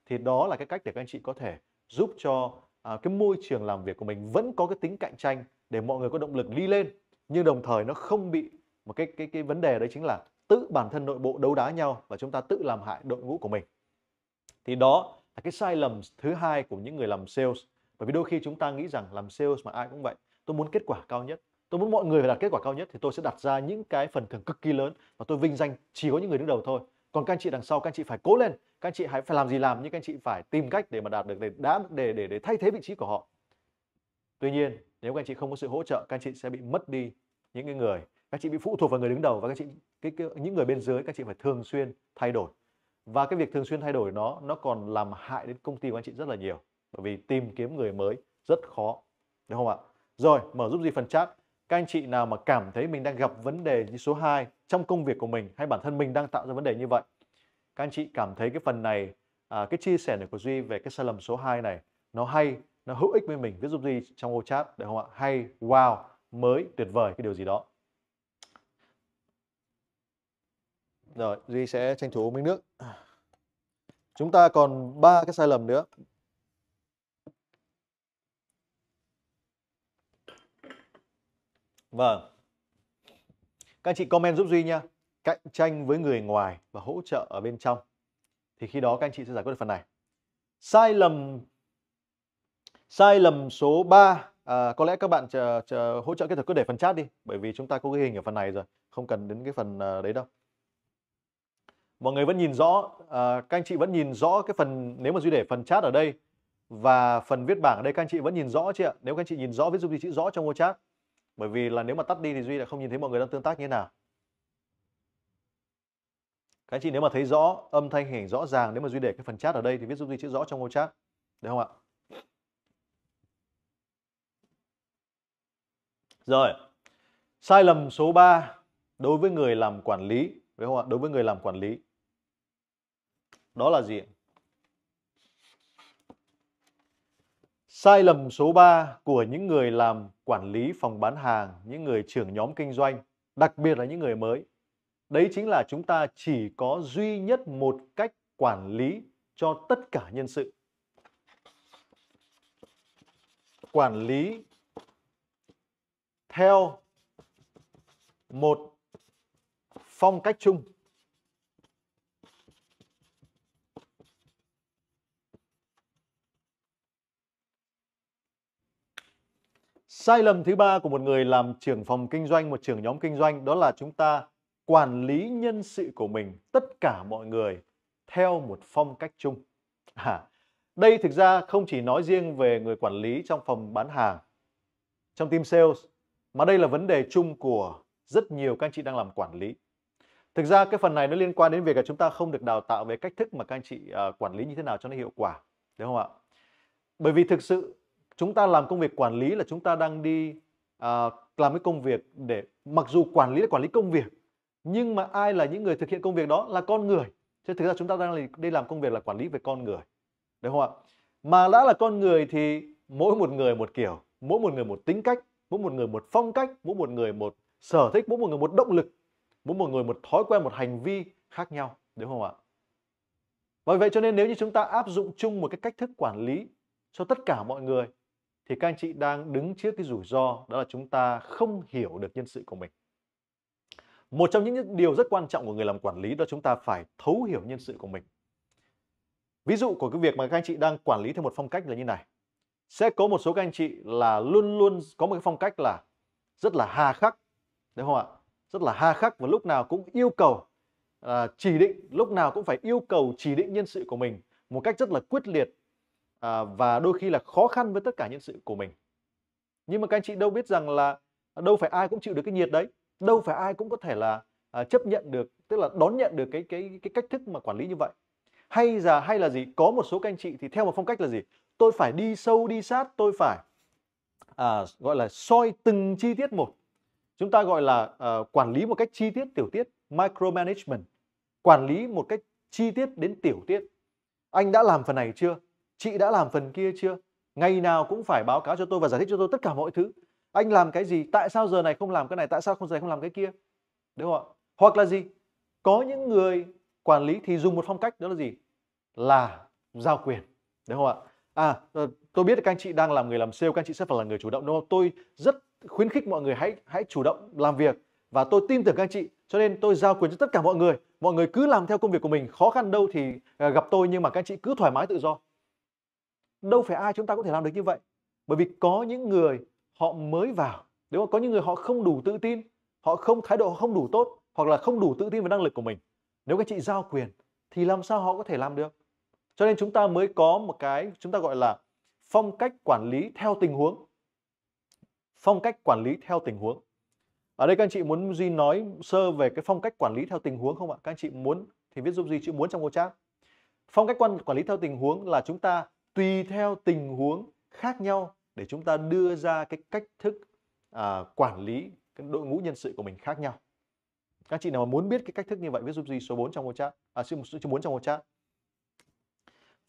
Speaker 1: thì đó là cái cách để các anh chị có thể giúp cho à, cái môi trường làm việc của mình vẫn có cái tính cạnh tranh để mọi người có động lực đi lên nhưng đồng thời nó không bị một cái cái cái vấn đề đấy chính là tự bản thân nội bộ đấu đá nhau và chúng ta tự làm hại đội ngũ của mình thì đó là cái sai lầm thứ hai của những người làm sales bởi vì đôi khi chúng ta nghĩ rằng làm sales mà ai cũng vậy tôi muốn kết quả cao nhất tôi muốn mọi người phải đạt kết quả cao nhất thì tôi sẽ đặt ra những cái phần thưởng cực kỳ lớn và tôi vinh danh chỉ có những người đứng đầu thôi còn các anh chị đằng sau các anh chị phải cố lên các anh chị hãy phải làm gì làm nhưng các anh chị phải tìm cách để mà đạt được để đã để để để thay thế vị trí của họ tuy nhiên nếu các anh chị không có sự hỗ trợ các anh chị sẽ bị mất đi những cái người các chị bị phụ thuộc vào người đứng đầu và các chị cái, cái những người bên dưới các chị phải thường xuyên thay đổi và cái việc thường xuyên thay đổi nó nó còn làm hại đến công ty của anh chị rất là nhiều bởi vì tìm kiếm người mới rất khó đúng không ạ rồi mở giúp gì phần chat các anh chị nào mà cảm thấy mình đang gặp vấn đề như số 2 trong công việc của mình hay bản thân mình đang tạo ra vấn đề như vậy các anh chị cảm thấy cái phần này à, cái chia sẻ này của Duy về cái sai lầm số 2 này nó hay nó hữu ích với mình viết giúp Duy trong ô chat được không ạ hay wow mới tuyệt vời cái điều gì đó rồi Duy sẽ tranh thủ uống miếng nước chúng ta còn ba cái sai lầm nữa vâng các anh chị comment giúp Duy nha cạnh tranh với người ngoài và hỗ trợ ở bên trong thì khi đó các anh chị sẽ giải quyết được phần này sai lầm sai lầm số 3 à, có lẽ các bạn chờ, chờ hỗ trợ kết hợp cứ để phần chat đi bởi vì chúng ta có ghi hình ở phần này rồi không cần đến cái phần uh, đấy đâu mọi người vẫn nhìn rõ à, các anh chị vẫn nhìn rõ cái phần nếu mà duy để phần chat ở đây và phần viết bảng ở đây các anh chị vẫn nhìn rõ chưa nếu các anh chị nhìn rõ viết giúp gì chữ rõ trong ngôi chat bởi vì là nếu mà tắt đi thì duy lại không nhìn thấy mọi người đang tương tác như thế nào các anh chị nếu mà thấy rõ, âm thanh hình rõ ràng, nếu mà Duy để cái phần chat ở đây thì viết giúp Duy chữ rõ trong ô chat. Được không ạ? Rồi. Sai lầm số 3 đối với người làm quản lý, được không ạ? Đối với người làm quản lý. Đó là gì? Sai lầm số 3 của những người làm quản lý phòng bán hàng, những người trưởng nhóm kinh doanh, đặc biệt là những người mới Đấy chính là chúng ta chỉ có duy nhất một cách quản lý cho tất cả nhân sự. Quản lý theo một phong cách chung. Sai lầm thứ ba của một người làm trưởng phòng kinh doanh, một trưởng nhóm kinh doanh đó là chúng ta quản lý nhân sự của mình, tất cả mọi người theo một phong cách chung. À, đây thực ra không chỉ nói riêng về người quản lý trong phòng bán hàng, trong team sales, mà đây là vấn đề chung của rất nhiều các anh chị đang làm quản lý. Thực ra cái phần này nó liên quan đến việc là chúng ta không được đào tạo về cách thức mà các anh chị uh, quản lý như thế nào cho nó hiệu quả, đúng không ạ? Bởi vì thực sự chúng ta làm công việc quản lý là chúng ta đang đi uh, làm cái công việc để mặc dù quản lý là quản lý công việc nhưng mà ai là những người thực hiện công việc đó là con người chứ thực ra chúng ta đang đi làm công việc là quản lý về con người đúng không ạ mà đã là con người thì mỗi một người một kiểu mỗi một người một tính cách mỗi một người một phong cách mỗi một người một sở thích mỗi một người một động lực mỗi một người một thói quen một hành vi khác nhau đúng không ạ bởi vậy cho nên nếu như chúng ta áp dụng chung một cái cách thức quản lý cho tất cả mọi người thì các anh chị đang đứng trước cái rủi ro đó là chúng ta không hiểu được nhân sự của mình một trong những điều rất quan trọng của người làm quản lý đó chúng ta phải thấu hiểu nhân sự của mình ví dụ của cái việc mà các anh chị đang quản lý theo một phong cách là như này sẽ có một số các anh chị là luôn luôn có một cái phong cách là rất là hà khắc đúng không ạ rất là hà khắc và lúc nào cũng yêu cầu à, chỉ định lúc nào cũng phải yêu cầu chỉ định nhân sự của mình một cách rất là quyết liệt à, và đôi khi là khó khăn với tất cả nhân sự của mình nhưng mà các anh chị đâu biết rằng là đâu phải ai cũng chịu được cái nhiệt đấy đâu phải ai cũng có thể là à, chấp nhận được tức là đón nhận được cái cái cái cách thức mà quản lý như vậy hay là hay là gì có một số các anh chị thì theo một phong cách là gì tôi phải đi sâu đi sát tôi phải à, gọi là soi từng chi tiết một chúng ta gọi là à, quản lý một cách chi tiết tiểu tiết micromanagement quản lý một cách chi tiết đến tiểu tiết anh đã làm phần này chưa chị đã làm phần kia chưa ngày nào cũng phải báo cáo cho tôi và giải thích cho tôi tất cả mọi thứ anh làm cái gì tại sao giờ này không làm cái này tại sao không giờ này không làm cái kia đúng không ạ hoặc là gì có những người quản lý thì dùng một phong cách đó là gì là giao quyền đúng không ạ à ờ, tôi biết là các anh chị đang làm người làm sale các anh chị sẽ phải là người chủ động đúng không tôi rất khuyến khích mọi người hãy hãy chủ động làm việc và tôi tin tưởng các anh chị cho nên tôi giao quyền cho tất cả mọi người mọi người cứ làm theo công việc của mình khó khăn đâu thì ờ, gặp tôi nhưng mà các anh chị cứ thoải mái tự do đâu phải ai chúng ta có thể làm được như vậy bởi vì có những người họ mới vào nếu có những người họ không đủ tự tin họ không thái độ không đủ tốt hoặc là không đủ tự tin về năng lực của mình nếu các chị giao quyền thì làm sao họ có thể làm được cho nên chúng ta mới có một cái chúng ta gọi là phong cách quản lý theo tình huống phong cách quản lý theo tình huống ở đây các anh chị muốn duy nói sơ về cái phong cách quản lý theo tình huống không ạ các anh chị muốn thì viết giúp duy chữ muốn trong ô chat phong cách quản lý theo tình huống là chúng ta tùy theo tình huống khác nhau để chúng ta đưa ra cái cách thức à, quản lý cái đội ngũ nhân sự của mình khác nhau các chị nào muốn biết cái cách thức như vậy viết giúp gì số 4 trong một chat à số 4 trong một chat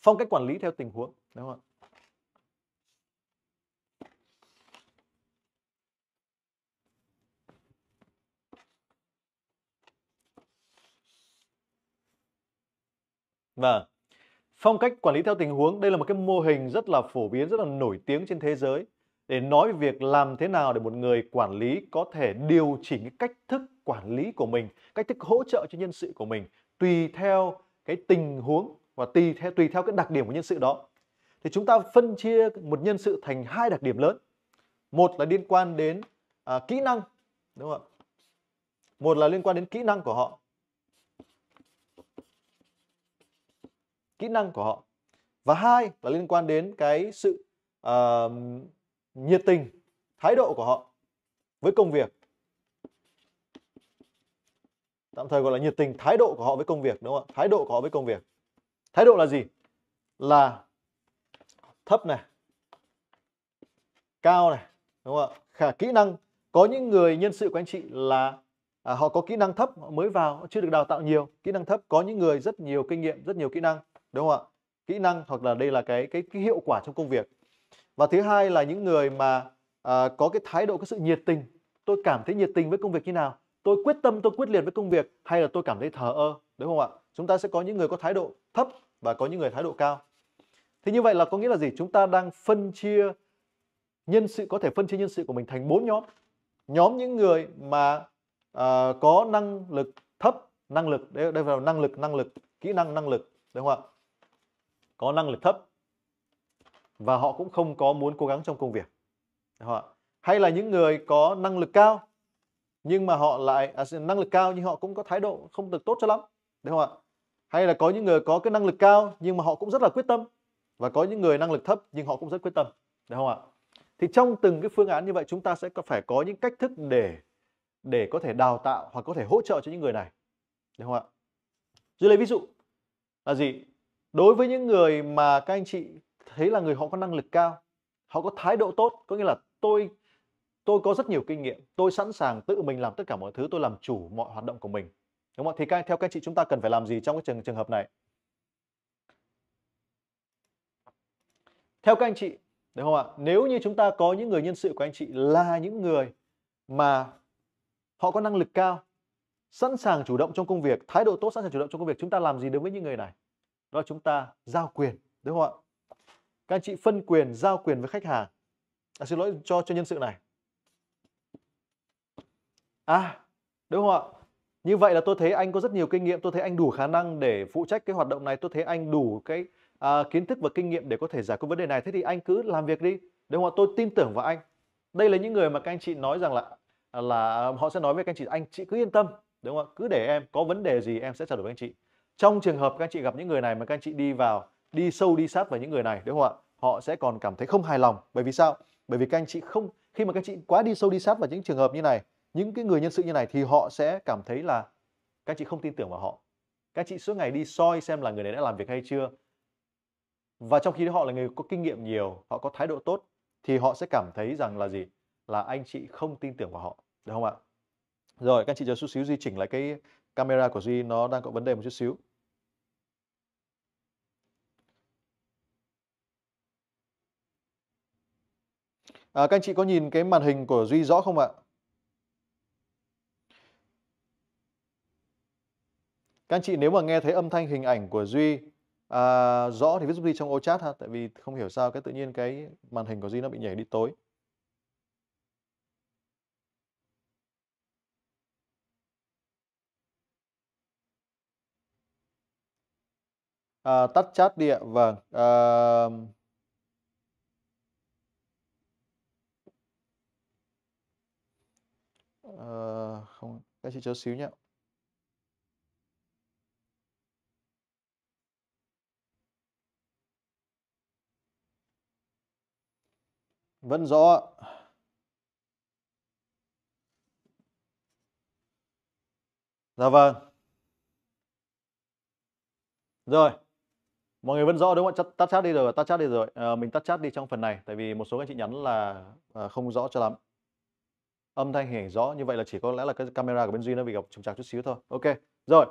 Speaker 1: phong cách quản lý theo tình huống đúng không ạ Vâng phong cách quản lý theo tình huống đây là một cái mô hình rất là phổ biến rất là nổi tiếng trên thế giới để nói về việc làm thế nào để một người quản lý có thể điều chỉnh cái cách thức quản lý của mình cách thức hỗ trợ cho nhân sự của mình tùy theo cái tình huống và tùy theo tùy theo cái đặc điểm của nhân sự đó thì chúng ta phân chia một nhân sự thành hai đặc điểm lớn một là liên quan đến à, kỹ năng đúng không ạ một là liên quan đến kỹ năng của họ kỹ năng của họ và hai là liên quan đến cái sự uh, nhiệt tình thái độ của họ với công việc tạm thời gọi là nhiệt tình thái độ của họ với công việc đúng không ạ thái độ của họ với công việc thái độ là gì là thấp này cao này đúng không ạ khả kỹ năng có những người nhân sự của anh chị là à, họ có kỹ năng thấp họ mới vào họ chưa được đào tạo nhiều kỹ năng thấp có những người rất nhiều kinh nghiệm rất nhiều kỹ năng đúng không ạ kỹ năng hoặc là đây là cái cái, cái hiệu quả trong công việc và thứ hai là những người mà à, có cái thái độ cái sự nhiệt tình tôi cảm thấy nhiệt tình với công việc như nào tôi quyết tâm tôi quyết liệt với công việc hay là tôi cảm thấy thờ ơ đúng không ạ chúng ta sẽ có những người có thái độ thấp và có những người thái độ cao thế như vậy là có nghĩa là gì chúng ta đang phân chia nhân sự có thể phân chia nhân sự của mình thành bốn nhóm nhóm những người mà uh, có năng lực thấp năng lực đây, đây là năng lực năng lực kỹ năng năng lực đúng không ạ có năng lực thấp và họ cũng không có muốn cố gắng trong công việc họ hay là những người có năng lực cao nhưng mà họ lại à, năng lực cao nhưng họ cũng có thái độ không được tốt cho lắm đúng không ạ hay là có những người có cái năng lực cao nhưng mà họ cũng rất là quyết tâm và có những người năng lực thấp nhưng họ cũng rất quyết tâm đúng không ạ thì trong từng cái phương án như vậy chúng ta sẽ phải có những cách thức để để có thể đào tạo hoặc có thể hỗ trợ cho những người này đúng không ạ dưới lấy ví dụ là gì đối với những người mà các anh chị thấy là người họ có năng lực cao họ có thái độ tốt có nghĩa là tôi tôi có rất nhiều kinh nghiệm tôi sẵn sàng tự mình làm tất cả mọi thứ tôi làm chủ mọi hoạt động của mình đúng không thì các, theo các anh chị chúng ta cần phải làm gì trong cái trường trường hợp này theo các anh chị đúng không ạ nếu như chúng ta có những người nhân sự của anh chị là những người mà họ có năng lực cao sẵn sàng chủ động trong công việc thái độ tốt sẵn sàng chủ động trong công việc chúng ta làm gì đối với những người này đó chúng ta giao quyền đúng không ạ các anh chị phân quyền giao quyền với khách hàng à, xin lỗi cho cho nhân sự này à đúng không ạ như vậy là tôi thấy anh có rất nhiều kinh nghiệm tôi thấy anh đủ khả năng để phụ trách cái hoạt động này tôi thấy anh đủ cái à, kiến thức và kinh nghiệm để có thể giải quyết vấn đề này thế thì anh cứ làm việc đi đúng không ạ tôi tin tưởng vào anh đây là những người mà các anh chị nói rằng là là họ sẽ nói với các anh chị anh chị cứ yên tâm đúng không ạ cứ để em có vấn đề gì em sẽ trả lời với anh chị trong trường hợp các anh chị gặp những người này mà các anh chị đi vào đi sâu đi sát vào những người này đúng không ạ họ sẽ còn cảm thấy không hài lòng bởi vì sao bởi vì các anh chị không khi mà các anh chị quá đi sâu đi sát vào những trường hợp như này những cái người nhân sự như này thì họ sẽ cảm thấy là các chị không tin tưởng vào họ các chị suốt ngày đi soi xem là người đấy đã làm việc hay chưa và trong khi đó họ là người có kinh nghiệm nhiều họ có thái độ tốt thì họ sẽ cảm thấy rằng là gì là anh chị không tin tưởng vào họ đúng không ạ rồi các anh chị chờ chút xíu di chỉnh lại cái camera của Duy nó đang có vấn đề một chút xíu. À, các anh chị có nhìn cái màn hình của Duy rõ không ạ? Các anh chị nếu mà nghe thấy âm thanh hình ảnh của Duy à, rõ thì viết giúp Duy trong ô chat ha. Tại vì không hiểu sao cái tự nhiên cái màn hình của Duy nó bị nhảy đi tối. à, tắt chat địa vâng à, à, không các chị chờ xíu nhé vẫn rõ dạ vâng rồi mọi người vẫn rõ đúng không ạ tắt chat đi rồi tắt chat đi rồi à, mình tắt chat đi trong phần này tại vì một số anh chị nhắn là à, không rõ cho lắm âm thanh hình rõ như vậy là chỉ có lẽ là cái camera của bên duy nó bị gặp trục trặc chút xíu thôi ok rồi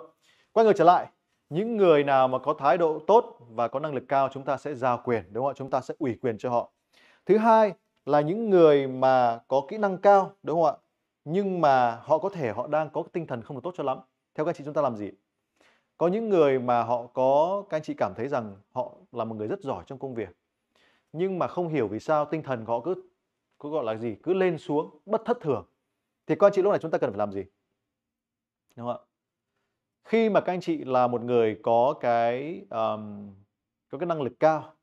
Speaker 1: quay ngược trở lại những người nào mà có thái độ tốt và có năng lực cao chúng ta sẽ giao quyền đúng không ạ chúng ta sẽ ủy quyền cho họ thứ hai là những người mà có kỹ năng cao đúng không ạ nhưng mà họ có thể họ đang có tinh thần không được tốt cho lắm theo các chị chúng ta làm gì có những người mà họ có các anh chị cảm thấy rằng họ là một người rất giỏi trong công việc nhưng mà không hiểu vì sao tinh thần họ cứ cứ gọi là gì cứ lên xuống bất thất thường thì các anh chị lúc này chúng ta cần phải làm gì đúng không ạ khi mà các anh chị là một người có cái um, có cái năng lực cao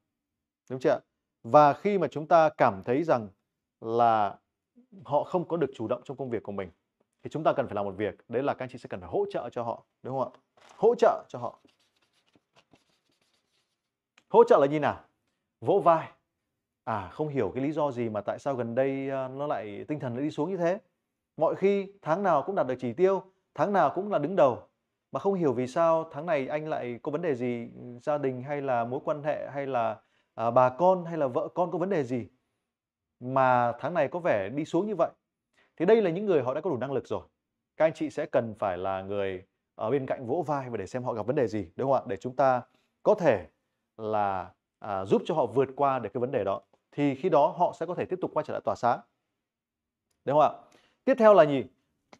Speaker 1: đúng chưa và khi mà chúng ta cảm thấy rằng là họ không có được chủ động trong công việc của mình thì chúng ta cần phải làm một việc đấy là các anh chị sẽ cần phải hỗ trợ cho họ đúng không ạ hỗ trợ cho họ hỗ trợ là như nào vỗ vai à không hiểu cái lý do gì mà tại sao gần đây ờ, nó lại tinh thần nó đi xuống như thế mọi khi tháng nào cũng đạt được chỉ tiêu tháng nào cũng là đứng đầu mà không hiểu vì sao tháng này anh lại có vấn đề gì gia đình hay là mối quan hệ hay là à, bà con hay là vợ con có vấn đề gì mà tháng này có vẻ đi xuống như vậy thì đây là những người họ đã có đủ năng lực rồi các anh chị sẽ cần phải là người ở bên cạnh vỗ vai và để xem họ gặp vấn đề gì đúng không ạ để chúng ta có thể là à, giúp cho họ vượt qua được cái vấn đề đó thì khi đó họ sẽ có thể tiếp tục quay trở lại tỏa sáng đúng không ạ tiếp theo là gì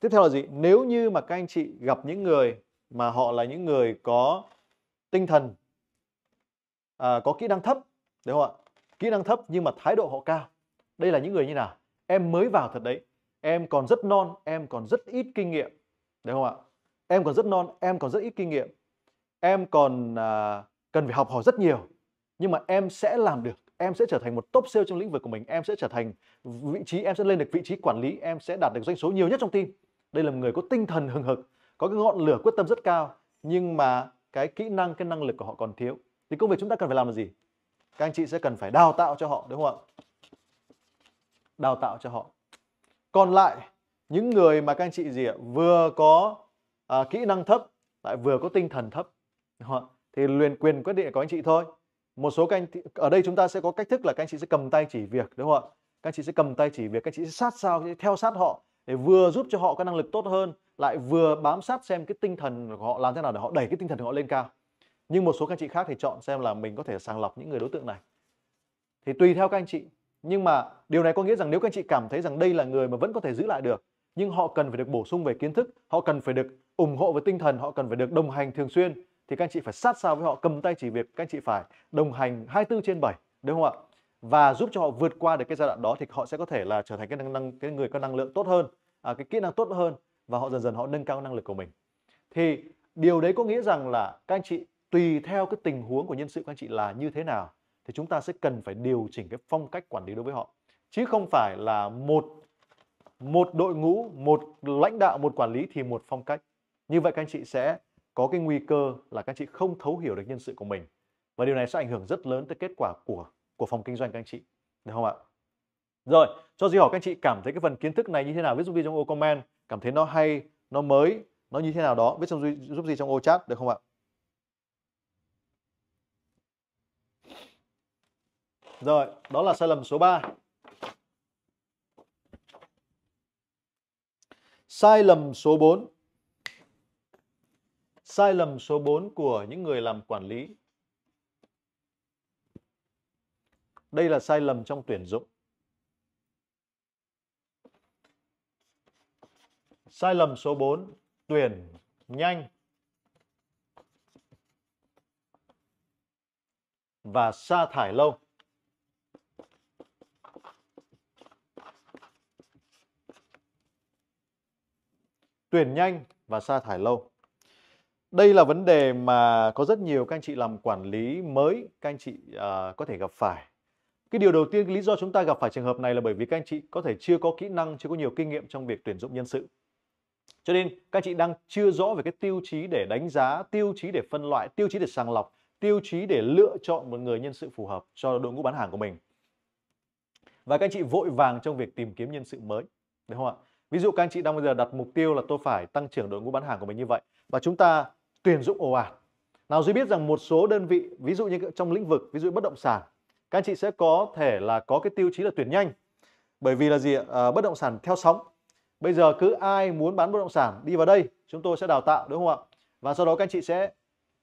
Speaker 1: tiếp theo là gì nếu như mà các anh chị gặp những người mà họ là những người có tinh thần à, có kỹ năng thấp đúng không ạ kỹ năng thấp nhưng mà thái độ họ cao đây là những người như nào em mới vào thật đấy em còn rất non em còn rất ít kinh nghiệm đúng không ạ em còn rất non em còn rất ít kinh nghiệm em còn à, cần phải học hỏi rất nhiều nhưng mà em sẽ làm được em sẽ trở thành một top sale trong lĩnh vực của mình em sẽ trở thành vị trí em sẽ lên được vị trí quản lý em sẽ đạt được doanh số nhiều nhất trong team đây là một người có tinh thần hừng hực có cái ngọn lửa quyết tâm rất cao nhưng mà cái kỹ năng cái năng lực của họ còn thiếu thì công việc chúng ta cần phải làm là gì các anh chị sẽ cần phải đào tạo cho họ đúng không ạ đào tạo cho họ còn lại những người mà các anh chị gì ạ vừa có à, kỹ năng thấp lại vừa có tinh thần thấp thì luyện quyền quyết định có anh chị thôi một số các anh ở đây chúng ta sẽ có cách thức là các anh chị sẽ cầm tay chỉ việc đúng không ạ các anh chị sẽ cầm tay chỉ việc các anh chị sẽ sát sao sẽ theo sát họ để vừa giúp cho họ có năng lực tốt hơn lại vừa bám sát xem cái tinh thần của họ làm thế nào để họ đẩy cái tinh thần của họ lên cao nhưng một số các anh chị khác thì chọn xem là mình có thể sàng lọc những người đối tượng này thì tùy theo các anh chị nhưng mà điều này có nghĩa rằng nếu các anh chị cảm thấy rằng đây là người mà vẫn có thể giữ lại được nhưng họ cần phải được bổ sung về kiến thức họ cần phải được ủng hộ về tinh thần họ cần phải được đồng hành thường xuyên thì các anh chị phải sát sao với họ cầm tay chỉ việc các anh chị phải đồng hành 24 trên 7 đúng không ạ và giúp cho họ vượt qua được cái giai đoạn đó thì họ sẽ có thể là trở thành cái năng, năng cái người có năng lượng tốt hơn à, cái kỹ năng tốt hơn và họ dần dần họ nâng cao năng lực của mình thì điều đấy có nghĩa rằng là các anh chị tùy theo cái tình huống của nhân sự các anh chị là như thế nào thì chúng ta sẽ cần phải điều chỉnh cái phong cách quản lý đối với họ chứ không phải là một một đội ngũ một lãnh đạo một quản lý thì một phong cách như vậy các anh chị sẽ có cái nguy cơ là các anh chị không thấu hiểu được nhân sự của mình và điều này sẽ ảnh hưởng rất lớn tới kết quả của của phòng kinh doanh các anh chị được không ạ rồi cho duy hỏi các anh chị cảm thấy cái phần kiến thức này như thế nào viết giúp duy trong ô comment cảm thấy nó hay nó mới nó như thế nào đó viết trong giúp duy trong ô chat được không ạ rồi đó là sai lầm số 3 Sai lầm số 4. Sai lầm số 4 của những người làm quản lý. Đây là sai lầm trong tuyển dụng. Sai lầm số 4, tuyển nhanh và sa thải lâu. tuyển nhanh và sa thải lâu. Đây là vấn đề mà có rất nhiều các anh chị làm quản lý mới các anh chị uh, có thể gặp phải. Cái điều đầu tiên cái lý do chúng ta gặp phải trường hợp này là bởi vì các anh chị có thể chưa có kỹ năng, chưa có nhiều kinh nghiệm trong việc tuyển dụng nhân sự. Cho nên các anh chị đang chưa rõ về cái tiêu chí để đánh giá, tiêu chí để phân loại, tiêu chí để sàng lọc, tiêu chí để lựa chọn một người nhân sự phù hợp cho đội ngũ bán hàng của mình. Và các anh chị vội vàng trong việc tìm kiếm nhân sự mới, đúng không ạ? ví dụ các anh chị đang bây giờ đặt mục tiêu là tôi phải tăng trưởng đội ngũ bán hàng của mình như vậy và chúng ta tuyển dụng ồ ạt nào duy biết rằng một số đơn vị ví dụ như trong lĩnh vực ví dụ bất động sản các anh chị sẽ có thể là có cái tiêu chí là tuyển nhanh bởi vì là gì à, bất động sản theo sóng bây giờ cứ ai muốn bán bất động sản đi vào đây chúng tôi sẽ đào tạo đúng không ạ và sau đó các anh chị sẽ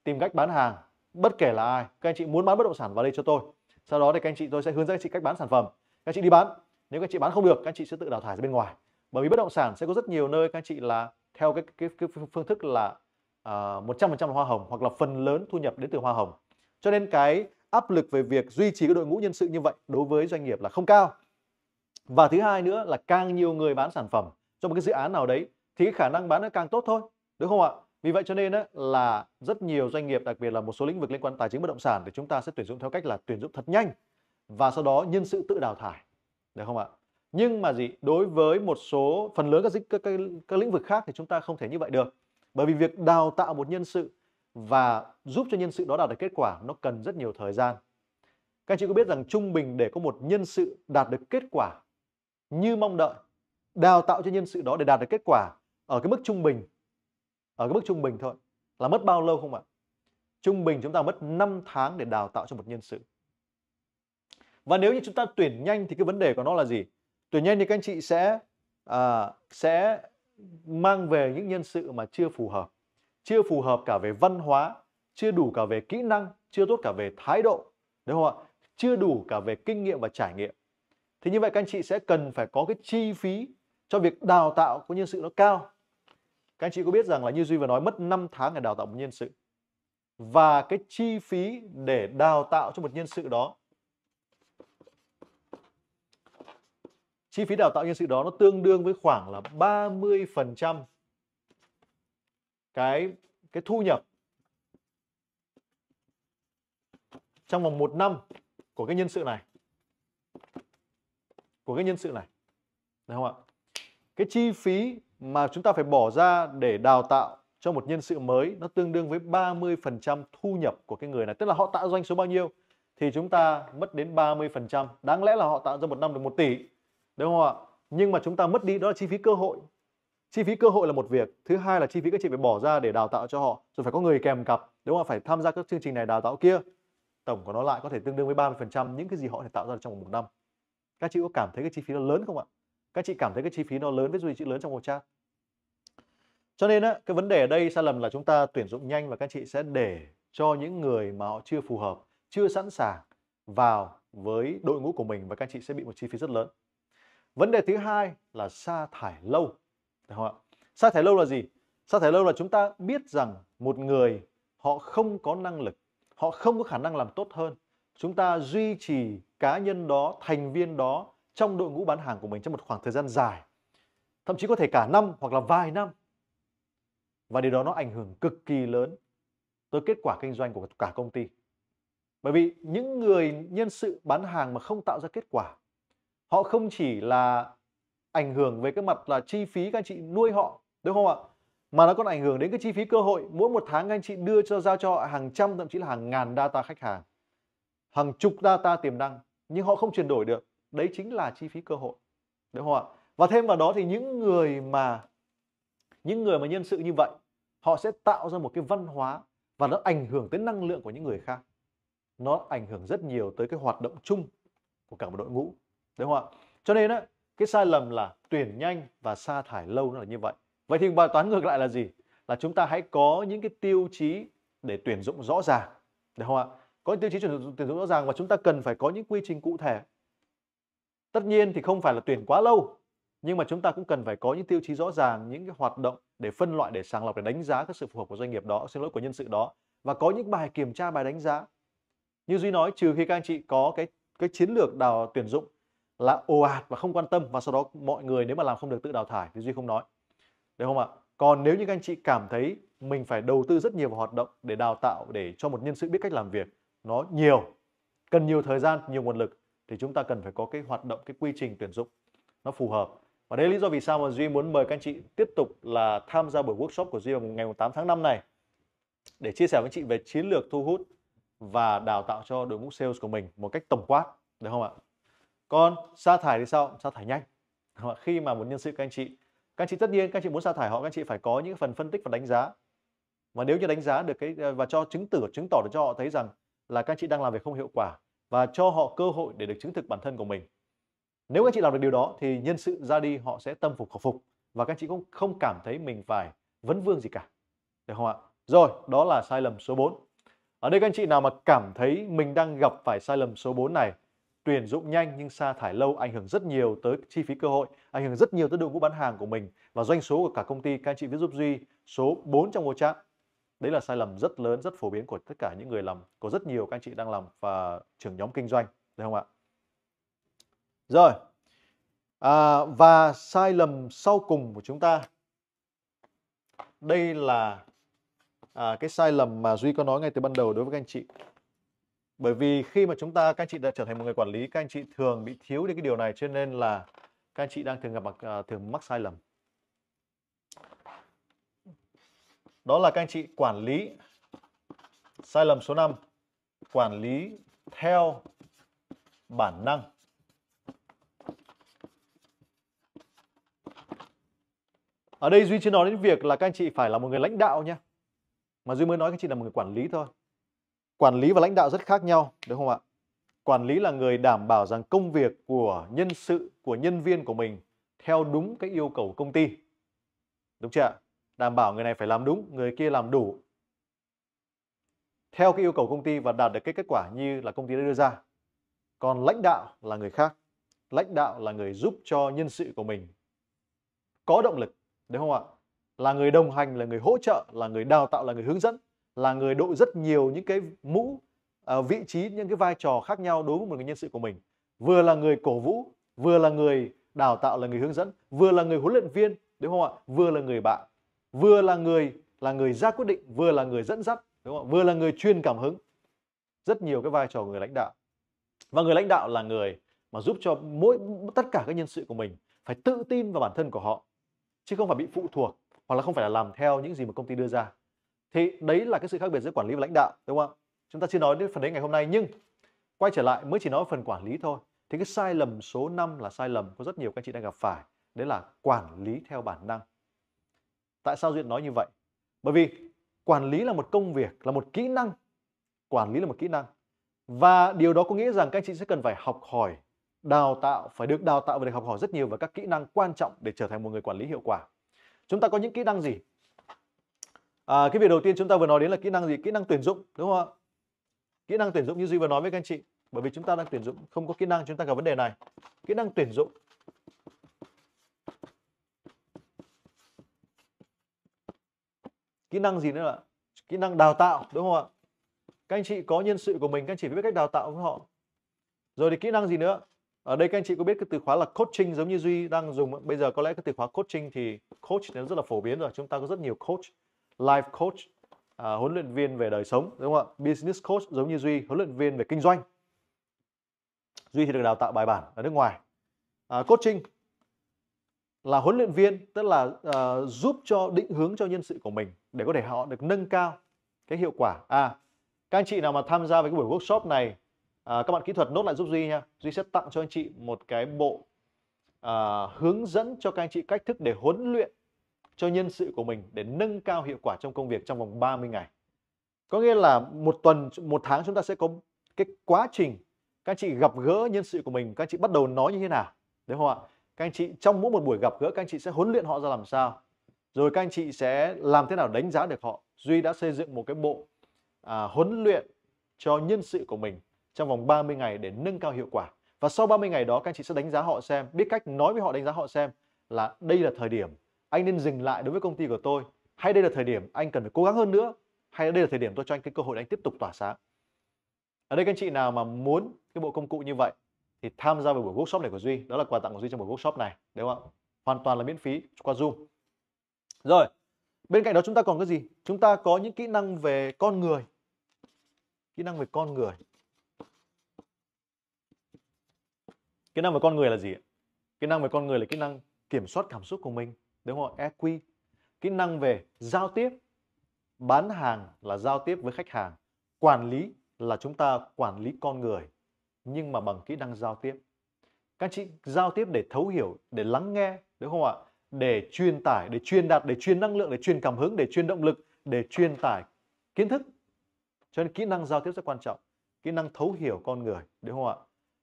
Speaker 1: tìm cách bán hàng bất kể là ai các anh chị muốn bán bất động sản vào đây cho tôi sau đó thì các anh chị tôi sẽ hướng dẫn các anh chị cách bán sản phẩm các anh chị đi bán nếu các anh chị bán không được các anh chị sẽ tự đào thải ra bên ngoài bởi vì bất động sản sẽ có rất nhiều nơi các anh chị là theo cái cái, cái phương thức là à, một trăm phần trăm hoa hồng hoặc là phần lớn thu nhập đến từ hoa hồng cho nên cái áp lực về việc duy trì cái đội ngũ nhân sự như vậy đối với doanh nghiệp là không cao và thứ hai nữa là càng nhiều người bán sản phẩm cho một cái dự án nào đấy thì cái khả năng bán nó càng tốt thôi đúng không ạ vì vậy cho nên là rất nhiều doanh nghiệp đặc biệt là một số lĩnh vực liên quan tài chính bất động sản thì chúng ta sẽ tuyển dụng theo cách là tuyển dụng thật nhanh và sau đó nhân sự tự đào thải được không ạ nhưng mà gì đối với một số phần lớn các, các, các, các lĩnh vực khác thì chúng ta không thể như vậy được bởi vì việc đào tạo một nhân sự và giúp cho nhân sự đó đạt được kết quả nó cần rất nhiều thời gian các anh chị có biết rằng trung bình để có một nhân sự đạt được kết quả như mong đợi đào tạo cho nhân sự đó để đạt được kết quả ở cái mức trung bình ở cái mức trung bình thôi là mất bao lâu không ạ? Trung bình chúng ta mất 5 tháng để đào tạo cho một nhân sự. Và nếu như chúng ta tuyển nhanh thì cái vấn đề của nó là gì? Tuy nhiên thì các anh chị sẽ à, sẽ mang về những nhân sự mà chưa phù hợp, chưa phù hợp cả về văn hóa, chưa đủ cả về kỹ năng, chưa tốt cả về thái độ, đúng không ạ? Chưa đủ cả về kinh nghiệm và trải nghiệm. thì như vậy các anh chị sẽ cần phải có cái chi phí cho việc đào tạo của nhân sự nó cao. Các anh chị có biết rằng là như Duy vừa nói mất 5 tháng để đào tạo một nhân sự. Và cái chi phí để đào tạo cho một nhân sự đó chi phí đào tạo nhân sự đó nó tương đương với khoảng là 30% cái cái thu nhập trong vòng một năm của cái nhân sự này của cái nhân sự này được không ạ cái chi phí mà chúng ta phải bỏ ra để đào tạo cho một nhân sự mới nó tương đương với 30% thu nhập của cái người này tức là họ tạo doanh số bao nhiêu thì chúng ta mất đến 30% đáng lẽ là họ tạo ra một năm được 1 tỷ đúng không ạ nhưng mà chúng ta mất đi đó là chi phí cơ hội chi phí cơ hội là một việc thứ hai là chi phí các chị phải bỏ ra để đào tạo cho họ rồi phải có người kèm cặp đúng không phải tham gia các chương trình này đào tạo kia tổng của nó lại có thể tương đương với 30% những cái gì họ thể tạo ra trong một năm các chị có cảm thấy cái chi phí nó lớn không ạ các chị cảm thấy cái chi phí nó lớn với duy trì lớn trong một chat cho nên á, cái vấn đề ở đây sai lầm là chúng ta tuyển dụng nhanh và các chị sẽ để cho những người mà họ chưa phù hợp chưa sẵn sàng vào với đội ngũ của mình và các chị sẽ bị một chi phí rất lớn Vấn đề thứ hai là sa thải lâu. Được không ạ? Sa thải lâu là gì? Sa thải lâu là chúng ta biết rằng một người họ không có năng lực, họ không có khả năng làm tốt hơn. Chúng ta duy trì cá nhân đó, thành viên đó trong đội ngũ bán hàng của mình trong một khoảng thời gian dài. Thậm chí có thể cả năm hoặc là vài năm. Và điều đó nó ảnh hưởng cực kỳ lớn tới kết quả kinh doanh của cả công ty. Bởi vì những người nhân sự bán hàng mà không tạo ra kết quả họ không chỉ là ảnh hưởng về cái mặt là chi phí các anh chị nuôi họ đúng không ạ mà nó còn ảnh hưởng đến cái chi phí cơ hội mỗi một tháng các anh chị đưa cho giao cho họ hàng trăm thậm chí là hàng ngàn data khách hàng hàng chục data tiềm năng nhưng họ không chuyển đổi được đấy chính là chi phí cơ hội đúng không ạ và thêm vào đó thì những người mà những người mà nhân sự như vậy họ sẽ tạo ra một cái văn hóa và nó ảnh hưởng tới năng lượng của những người khác nó ảnh hưởng rất nhiều tới cái hoạt động chung của cả một đội ngũ đúng không ạ cho nên á cái sai lầm là tuyển nhanh và sa thải lâu nó là như vậy vậy thì bài toán ngược lại là gì là chúng ta hãy có những cái tiêu chí để tuyển dụng rõ ràng đúng không ạ có những tiêu chí tuyển dụng, tuyển dụng rõ ràng và chúng ta cần phải có những quy trình cụ thể tất nhiên thì không phải là tuyển quá lâu nhưng mà chúng ta cũng cần phải có những tiêu chí rõ ràng những cái hoạt động để phân loại để sàng lọc để đánh giá các sự phù hợp của doanh nghiệp đó xin lỗi của nhân sự đó và có những bài kiểm tra bài đánh giá như duy nói trừ khi các anh chị có cái cái chiến lược đào tuyển dụng là ồ ạt và không quan tâm và sau đó mọi người nếu mà làm không được tự đào thải thì duy không nói được không ạ còn nếu như các anh chị cảm thấy mình phải đầu tư rất nhiều vào hoạt động để đào tạo để cho một nhân sự biết cách làm việc nó nhiều cần nhiều thời gian nhiều nguồn lực thì chúng ta cần phải có cái hoạt động cái quy trình tuyển dụng nó phù hợp và đây là lý do vì sao mà Duy muốn mời các anh chị tiếp tục là tham gia buổi workshop của Duy vào ngày 8 tháng 5 này để chia sẻ với chị về chiến lược thu hút và đào tạo cho đội ngũ sales của mình một cách tổng quát được không ạ? còn sa thải thì sao sa thải nhanh khi mà một nhân sự các anh chị các anh chị tất nhiên các anh chị muốn sa thải họ các anh chị phải có những phần phân tích và đánh giá và nếu như đánh giá được cái ờ, và cho chứng tử chứng tỏ được cho họ thấy rằng là các anh chị đang làm việc không hiệu quả và cho họ cơ hội để được chứng thực bản thân của mình nếu các anh chị làm được điều đó thì nhân sự ra đi họ sẽ tâm phục khẩu phục và các anh chị cũng không cảm thấy mình phải vấn vương gì cả được không ạ rồi đó là sai lầm số 4 ở đây các anh chị nào mà cảm thấy mình đang gặp phải sai lầm số 4 này tuyển dụng nhanh nhưng sa thải lâu ảnh hưởng rất nhiều tới chi phí cơ hội, ảnh hưởng rất nhiều tới đội ngũ bán hàng của mình và doanh số của cả công ty. Các anh chị viết giúp Duy số 4 trong WhatsApp. Đấy là sai lầm rất lớn, rất phổ biến của tất cả những người làm. Có rất nhiều các anh chị đang làm và trưởng nhóm kinh doanh, được không ạ? Rồi. À, và sai lầm sau cùng của chúng ta. Đây là à, cái sai lầm mà Duy có nói ngay từ ban đầu đối với các anh chị bởi vì khi mà chúng ta các anh chị đã trở thành một người quản lý các anh chị thường bị thiếu đi cái điều này cho nên là các anh chị đang thường gặp mặt à, thường mắc sai lầm đó là các anh chị quản lý sai lầm số 5 quản lý theo bản năng ở đây duy chưa nói đến việc là các anh chị phải là một người lãnh đạo nha mà duy mới nói các anh chị là một người quản lý thôi quản lý và lãnh đạo rất khác nhau đúng không ạ quản lý là người đảm bảo rằng công việc của nhân sự của nhân viên của mình theo đúng cái yêu cầu công ty đúng chưa ạ đảm bảo người này phải làm đúng người kia làm đủ theo cái yêu cầu công ty và đạt được cái kết quả như là công ty đã đưa ra còn lãnh đạo là người khác lãnh đạo là người giúp cho nhân sự của mình có động lực đúng không ạ là người đồng hành là người hỗ trợ là người đào tạo là người hướng dẫn là người đội rất nhiều những cái mũ vị trí những cái vai trò khác nhau đối với một người nhân sự của mình vừa là người cổ vũ vừa là người đào tạo là người hướng dẫn vừa là người huấn luyện viên đúng không ạ vừa là người bạn vừa là người là người ra quyết định vừa là người dẫn dắt đúng không ạ vừa là người chuyên cảm hứng rất nhiều cái vai trò người lãnh đạo và người lãnh đạo là người mà giúp cho mỗi tất cả các nhân sự của mình phải tự tin vào bản thân của họ chứ không phải bị phụ thuộc hoặc là không phải là làm theo những gì mà công ty đưa ra thì đấy là cái sự khác biệt giữa quản lý và lãnh đạo đúng không chúng ta chưa nói đến phần đấy ngày hôm nay nhưng quay trở lại mới chỉ nói phần quản lý thôi thì cái sai lầm số 5 là sai lầm có rất nhiều các chị đang gặp phải đấy là quản lý theo bản năng tại sao duyên nói như vậy bởi vì quản lý là một công việc là một kỹ năng quản lý là một kỹ năng và điều đó có nghĩa rằng các anh chị sẽ cần phải học hỏi đào tạo phải được đào tạo và được học hỏi rất nhiều về các kỹ năng quan trọng để trở thành một người quản lý hiệu quả chúng ta có những kỹ năng gì à, cái việc đầu tiên chúng ta vừa nói đến là kỹ năng gì kỹ năng tuyển dụng đúng không ạ kỹ năng tuyển dụng như duy vừa nói với các anh chị bởi vì chúng ta đang tuyển dụng không có kỹ năng chúng ta gặp vấn đề này kỹ năng tuyển dụng kỹ năng gì nữa là kỹ năng đào tạo đúng không ạ các anh chị có nhân sự của mình các anh chị biết cách đào tạo với họ rồi thì kỹ năng gì nữa ở đây các anh chị có biết cái từ khóa là coaching giống như duy đang dùng bây giờ có lẽ cái từ khóa coaching thì coach nó rất là phổ biến rồi chúng ta có rất nhiều coach life coach à, huấn luyện viên về đời sống đúng không ạ business coach giống như duy huấn luyện viên về kinh doanh duy thì được đào tạo bài bản ở nước ngoài à, coaching là huấn luyện viên tức là uh, giúp cho định hướng cho nhân sự của mình để có thể họ được nâng cao cái hiệu quả à các anh chị nào mà tham gia với cái buổi workshop này à, các bạn kỹ thuật nốt lại giúp duy nha duy sẽ tặng cho anh chị một cái bộ à, hướng dẫn cho các anh chị cách thức để huấn luyện cho nhân sự của mình để nâng cao hiệu quả trong công việc trong vòng 30 ngày. Có nghĩa là một tuần, một tháng chúng ta sẽ có cái quá trình các anh chị gặp gỡ nhân sự của mình, các anh chị bắt đầu nói như thế nào, đúng không ạ? Các anh chị trong mỗi một buổi gặp gỡ các anh chị sẽ huấn luyện họ ra làm sao, rồi các anh chị sẽ làm thế nào đánh giá được họ. Duy đã xây dựng một cái bộ à, huấn luyện cho nhân sự của mình trong vòng 30 ngày để nâng cao hiệu quả. Và sau 30 ngày đó các anh chị sẽ đánh giá họ xem, biết cách nói với họ đánh giá họ xem là đây là thời điểm anh nên dừng lại đối với công ty của tôi hay đây là thời điểm anh cần phải cố gắng hơn nữa hay đây là thời điểm tôi cho anh cái cơ hội để anh tiếp tục tỏa sáng ở đây các anh chị nào mà muốn cái bộ công cụ như vậy thì tham gia vào buổi workshop này của Duy đó là quà tặng của Duy trong buổi workshop này đúng không ạ hoàn toàn là miễn phí qua Zoom rồi bên cạnh đó chúng ta còn cái gì chúng ta có những kỹ năng về con người kỹ năng về con người kỹ năng về con người là gì kỹ năng về con người là kỹ năng kiểm soát cảm xúc của mình đúng không EQ kỹ năng về giao tiếp bán hàng là giao tiếp với khách hàng quản lý là chúng ta quản lý con người nhưng mà bằng kỹ năng giao tiếp các chị giao tiếp để thấu hiểu để lắng nghe đúng không ạ để truyền tải để truyền đạt để truyền năng lượng để truyền cảm hứng để truyền động lực để truyền tải kiến thức cho nên kỹ năng giao tiếp rất quan trọng kỹ năng thấu hiểu con người đúng không ạ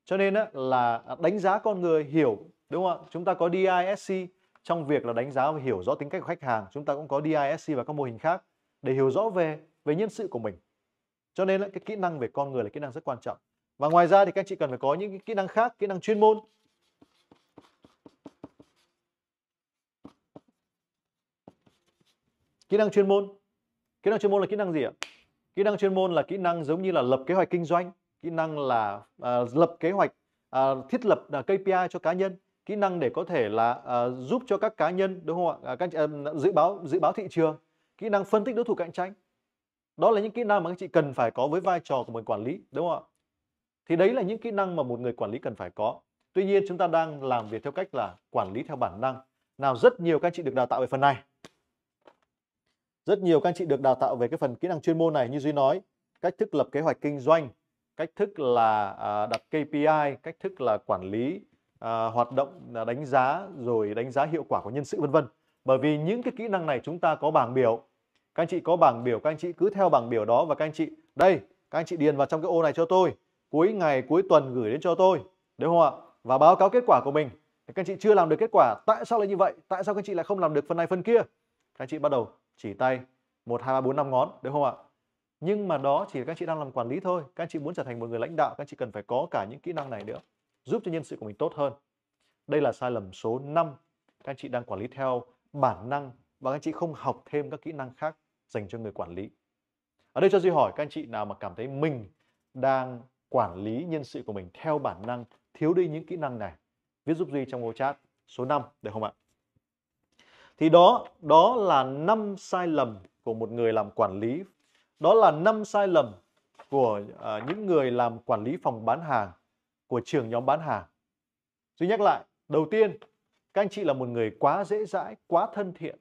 Speaker 1: cho nên là đánh giá con người hiểu đúng không ạ chúng ta có DISC trong việc là đánh giá và hiểu rõ tính cách của khách hàng chúng ta cũng có DISC và các mô hình khác để hiểu rõ về về nhân sự của mình cho nên là cái kỹ năng về con người là kỹ năng rất quan trọng và ngoài ra thì các anh chị cần phải có những cái kỹ năng khác kỹ năng chuyên môn kỹ năng chuyên môn kỹ năng chuyên môn là kỹ năng gì ạ kỹ năng chuyên môn là kỹ năng giống như là lập kế hoạch kinh doanh kỹ năng là uh, lập kế hoạch uh, thiết lập uh, à, KPI cho cá nhân kỹ năng để có thể là à, giúp cho các cá nhân đúng không ạ à, các à, dự báo dự báo thị trường kỹ năng phân tích đối thủ cạnh tranh đó là những kỹ năng mà các chị cần phải có với vai trò của một quản lý đúng không ạ thì đấy là những kỹ năng mà một người quản lý cần phải có tuy nhiên chúng ta đang làm việc theo cách là quản lý theo bản năng nào rất nhiều các chị được đào tạo về phần này rất nhiều các chị được đào tạo về cái phần kỹ năng chuyên môn này như duy nói cách thức lập kế hoạch kinh doanh cách thức là à, đặt kpi cách thức là quản lý à, hoạt động là đánh giá rồi đánh giá hiệu quả của nhân sự vân vân bởi vì những cái kỹ năng này chúng ta có bảng biểu các anh chị có bảng biểu các anh chị cứ theo bảng biểu đó và các anh chị đây các anh chị điền vào trong cái ô này cho tôi cuối ngày cuối tuần gửi đến cho tôi đúng không ạ và báo cáo kết quả của mình các anh chị chưa làm được kết quả tại sao lại như vậy tại sao các anh chị lại không làm được phần này phần kia các anh chị bắt đầu chỉ tay một hai ba bốn năm ngón đúng không ạ nhưng mà đó chỉ là các anh chị đang làm quản lý thôi các anh chị muốn trở thành một người lãnh đạo các anh chị cần phải có cả những kỹ năng này nữa giúp cho nhân sự của mình tốt hơn. Đây là sai lầm số 5. Các anh chị đang quản lý theo bản năng và các anh chị không học thêm các kỹ năng khác dành cho người quản lý. Ở đây cho Duy hỏi các anh chị nào mà cảm thấy mình đang quản lý nhân sự của mình theo bản năng thiếu đi những kỹ năng này. Viết giúp Duy trong ô chat số 5 được không ạ? Thì đó đó là năm sai lầm của một người làm quản lý. Đó là năm sai lầm của uh, những người làm quản lý phòng bán hàng của trưởng nhóm bán hàng. Duy nhắc lại, đầu tiên, các anh chị là một người quá dễ dãi, quá thân thiện,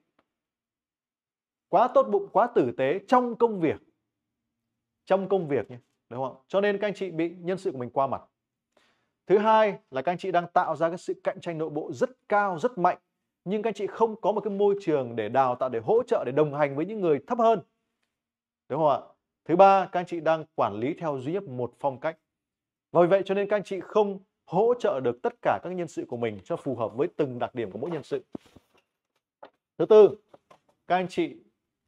Speaker 1: quá tốt bụng, quá tử tế trong công việc. Trong công việc nhé, đúng không Cho nên các anh chị bị nhân sự của mình qua mặt. Thứ hai là các anh chị đang tạo ra cái sự cạnh tranh nội bộ rất cao, rất mạnh nhưng các anh chị không có một cái môi trường để đào tạo để hỗ trợ để đồng hành với những người thấp hơn đúng không ạ thứ ba các anh chị đang quản lý theo duy nhất một phong cách và Vì vậy cho nên các anh chị không hỗ trợ được tất cả các nhân sự của mình cho phù hợp với từng đặc điểm của mỗi nhân sự. Thứ tư, các anh chị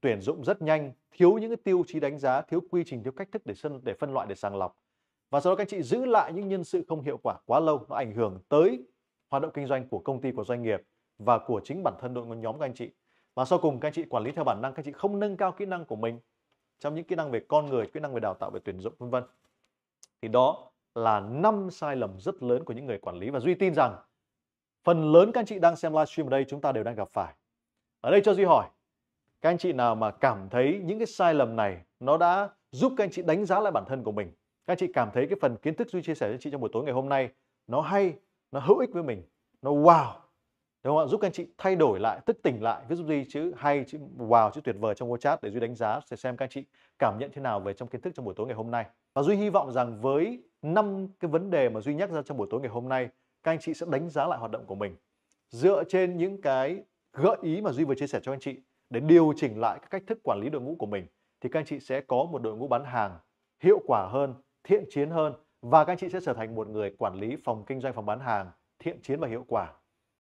Speaker 1: tuyển dụng rất nhanh, thiếu những cái tiêu chí đánh giá, thiếu quy trình, thiếu cách thức để phân, để phân loại để sàng lọc. Và sau đó các anh chị giữ lại những nhân sự không hiệu quả quá lâu, nó ảnh hưởng tới hoạt động kinh doanh của công ty, của doanh nghiệp và của chính bản thân đội nhóm các anh chị. Và sau cùng các anh chị quản lý theo bản năng, các anh chị không nâng cao kỹ năng của mình trong những kỹ năng về con người, kỹ năng về đào tạo, về tuyển dụng vân vân. Thì đó là năm sai lầm rất lớn của những người quản lý và Duy tin rằng phần lớn các anh chị đang xem livestream ở đây chúng ta đều đang gặp phải. Ở đây cho Duy hỏi, các anh chị nào mà cảm thấy những cái sai lầm này nó đã giúp các anh chị đánh giá lại bản thân của mình. Các anh chị cảm thấy cái phần kiến thức Duy chia sẻ cho chị trong buổi tối ngày hôm nay nó hay, nó hữu ích với mình, nó wow. Đúng không ạ? Giúp các anh chị thay đổi lại, thức tỉnh lại viết giúp Duy chữ hay, chữ wow, chữ tuyệt vời trong vô chat để Duy đánh giá sẽ xem các anh chị cảm nhận thế nào về trong kiến thức trong buổi tối ngày hôm nay. Và Duy hy vọng rằng với năm cái vấn đề mà Duy nhắc ra trong buổi tối ngày hôm nay các anh chị sẽ đánh giá lại hoạt động của mình dựa trên những cái gợi ý mà Duy vừa chia sẻ cho anh chị để điều chỉnh lại các cách thức quản lý đội ngũ của mình thì các anh chị sẽ có một đội ngũ bán hàng hiệu quả hơn, thiện chiến hơn và các anh chị sẽ trở thành một người quản lý phòng kinh doanh phòng bán hàng thiện chiến và hiệu quả